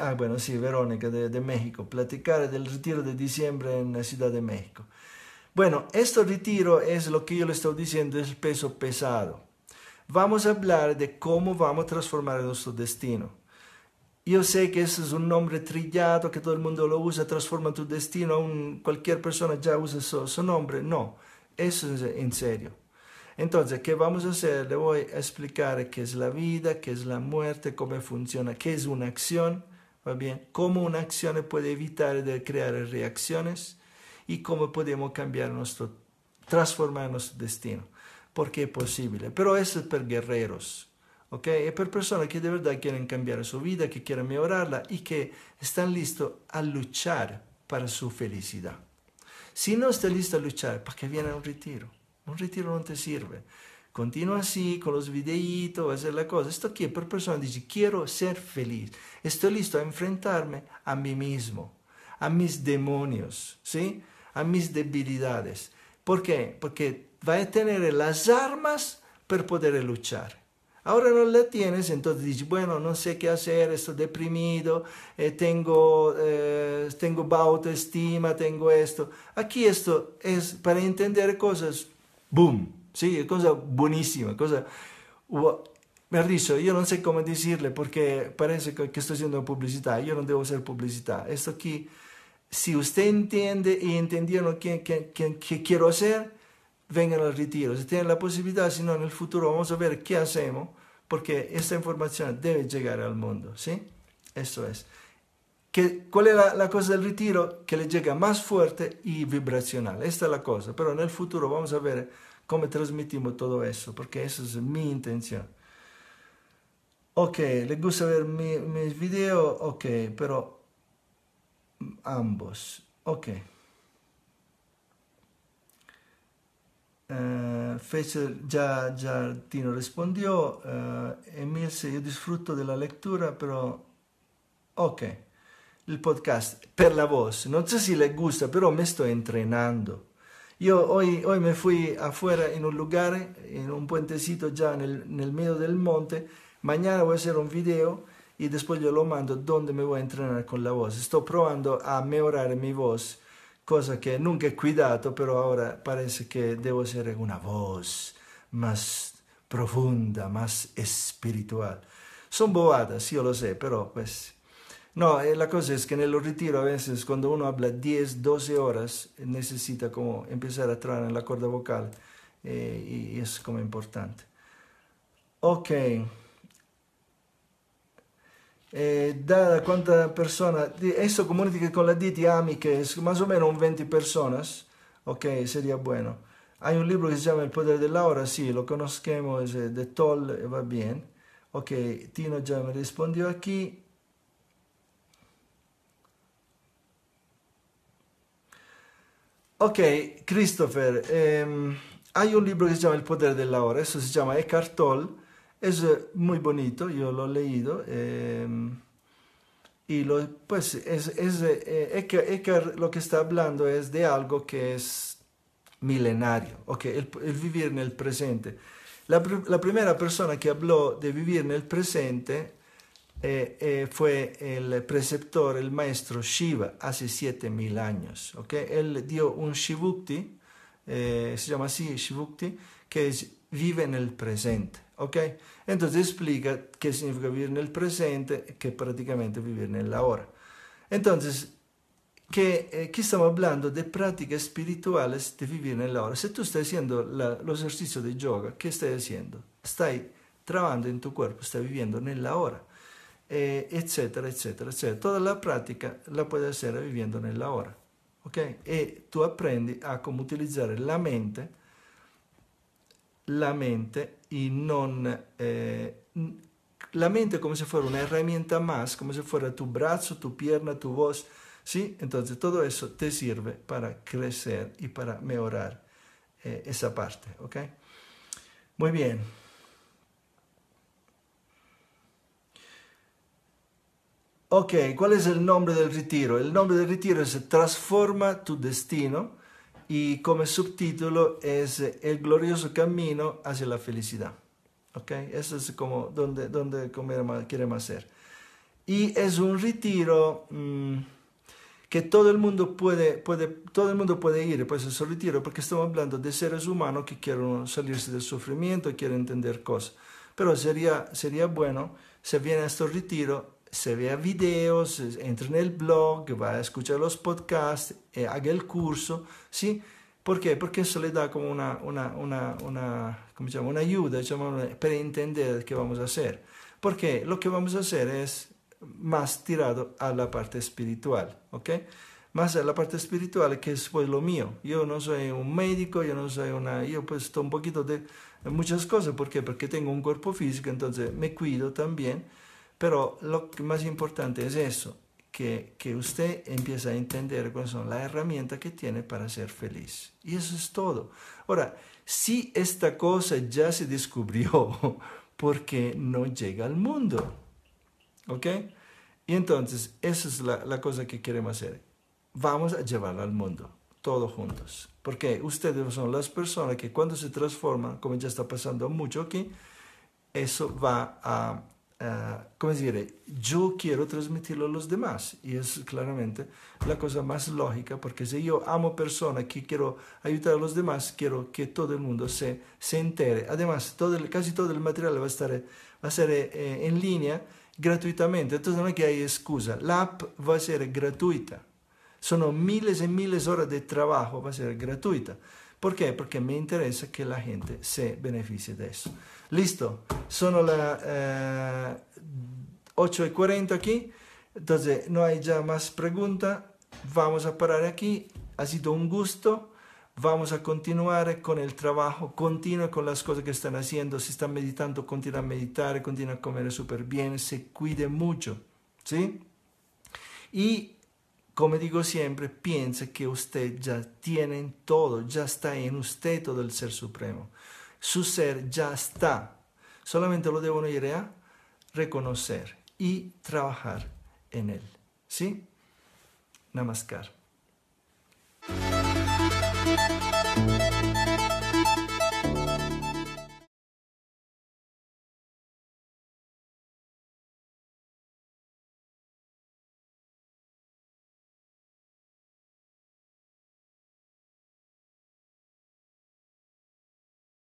ah, bueno, sí, Verónica de, México, platicar del retiro de diciembre en la Ciudad de México. Bueno, este retiro es lo que yo le estoy diciendo, es peso pesado. Vamos a hablar de cómo vamos a transformar nuestro destino. Yo sé que ese es un nombre trillado, que todo el mundo lo usa, transforma tu destino, cualquier persona ya usa su nombre. No, eso es en serio entonces, ¿qué vamos a hacer? Le voy a explicar qué es la vida, qué es la muerte, cómo funciona, qué es una acción, ¿va bien? Cómo una acción puede evitar de crear reacciones y cómo podemos cambiar nuestro, transformar nuestro destino. Porque es posible. Pero eso es para guerreros, ¿ok? Es para personas que de verdad quieren cambiar su vida, que quieren mejorarla y que están listos a luchar para su felicidad. Si no está listo a luchar, ¿para qué viene a un retiro? Un retiro no te sirve. Continúa así con los videitos, va a ser la cosa. Esto aquí por persona dice, quiero ser feliz. Estoy listo a enfrentarme a mí mismo, a mis demonios, ¿sí? A mis debilidades. ¿Por qué? Porque va a tener las armas para poder luchar. Ahora no las tienes, entonces dices, bueno, no sé qué hacer, estoy deprimido, eh, tengo, eh, tengo autoestima, tengo esto. Aquí esto es para entender cosas boom, sì, cosa buonissima, cosa... Mi riso, io non so come dirle perché pare che sto facendo pubblicità, io non devo fare pubblicità, e sto qui, se usted intende e entendieron che, che, che, che quiero hacer, vengano al ritiro, se tiene la possibilità, se no nel futuro vamos a vedere che facciamo, perché questa informazione deve arrivare al mondo, sì? è. es che, qual è la, la, cosa del ritiro? Che le llega más fuerte y vibracional. Esta es la cosa. Pero en el futuro vamos a ver cómo transmitimos todo eso, porque esa es mi intención. Ok, le gusta ver mi, mis videos, ok, pero ambos. Ok. Uh, fece, già, già Tino rispondiò, uh, eh, Emilse io disfrutto della lettura però ok, il podcast per la voce. Non so se le gusta, però mi sto entrenando. Io oggi mi me fui afuera in un lugar, in un puentecito già nel, el, medio del monte. Mañana voy a hacer un video y después yo lo mando donde me voy a entrenar con la voz. Estoy probando a mejorar mi voz, cosa que nunca he cuidado, pero ahora parece que debo ser una voz más profunda, más espiritual. Son bobadas, yo lo sé, pero pues No, eh, la cosa es que en el ritiro a veces cuando uno habla 10, 12 horas, eh, necesita como empezar a traer en la cuerda vocal eh, y, es como importante. Ok. Eh, da cuánta persona, eso comunica con la DT AMI que es más o menos un 20 personas, ok, sería bueno. Hay un libro que se llama El Poder de la Hora, sí, lo conocemos, es de Toll, va bien. Ok, Tino ya me respondió aquí. Ok, Christopher, em, hay un libro que se llama El poder del Hora, eso se llama Eckhart Tolle, es eh, muy bonito, yo lo he leído. Em, y lo, pues es, es eh, eh, lo que está hablando es de algo que es milenario, el, vivir en el presente. La, la primera persona que habló de vivir en el presente eh, eh, fue el preceptor, el maestro Shiva, hace 7000 años. ¿okay? Él dio un Shivukti, eh, se llama así Shivukti, que es vive en el presente. ¿okay? Entonces explica qué significa vivir en el presente, que prácticamente vivir en la hora. Entonces, que estamos hablando de prácticas espirituales de vivir en la hora? Si tú estás haciendo el los ejercicios de yoga, ¿qué estás haciendo? Estás trabajando en tu cuerpo, estás viviendo en la hora. eh, etcétera, etcétera, etcétera. Toda la pratica la puoi hacer viviendo nella ora, ¿Ok? E tu aprendes a come utilizzare la mente, la mente y non... Eh, la mente come se fuera una herramienta más, come se fuera tu brazo, tu pierna, tu voz, ¿sí? Entonces tutto questo ti sirve para crecer e para migliorare eh, esa parte, ¿ok? Muy bien. Ok, ¿cuál es el nombre del retiro? El nombre del retiro es Transforma tu destino y como subtítulo es El glorioso camino hacia la felicidad. Ok, eso es como donde, donde queremos hacer. Y es un retiro mm, que todo el, mundo puede, puede, todo el mundo puede ir, pues es un retiro, porque estamos hablando de seres humanos que quieren salirse del sufrimiento, quieren entender cosas. Pero sería, sería bueno si viene a este retiro se vea videos, entra en el blog, va a escuchar los podcasts, eh, haga el curso, ¿sí? ¿Por qué? Porque eso le da como una, una ayuda para entender qué vamos a hacer. Porque lo que vamos a hacer es más tirado a la parte espiritual, ¿ok? Más a la parte espiritual que es pues lo mío. Yo no soy un médico, yo no soy una, yo pues estoy un poquito de muchas cosas. ¿Por qué? Porque tengo un cuerpo físico, entonces me cuido también pero lo más importante es eso, que, que usted empieza a entender cuáles son las herramientas que tiene para ser feliz. Y eso es todo. Ahora, si esta cosa ya se descubrió, ¿por qué no llega al mundo? ¿Ok? Y entonces, esa es la, la cosa que queremos hacer. Vamos a llevarla al mundo, todos juntos. Porque ustedes son las personas que cuando se transforman, como ya está pasando mucho aquí, eso va a, como eh, ¿cómo decir? Yo quiero transmitirlo a los demás. Y es claramente la cosa más lógica, porque si yo amo personas que quiero ayudar a los demás, quiero que todo el mundo se, entere. Además, todo casi todo el material va a, estar, va a ser eh, eh, en línea gratuitamente. Entonces no que hay excusa. La app va a ser gratuita. Son miles y miles de horas de trabajo, va a ser gratuita. ¿Por qué? Porque me interesa que la gente se beneficie de eso. Listo, son las eh, 8 y 40 aquí, entonces no hay ya más preguntas. Vamos a parar aquí, ha sido un gusto. Vamos a continuar con el trabajo, continúa con las cosas que están haciendo. Si están meditando, continúa a meditar, continúa a comer súper bien, se cuide mucho. ¿Sí? Y como digo siempre, piense que usted ya tiene todo, ya está en usted todo el ser supremo. Su ser ya está. Solamente lo debo ir a reconocer y trabajar en él. ¿Sí? Namaskar.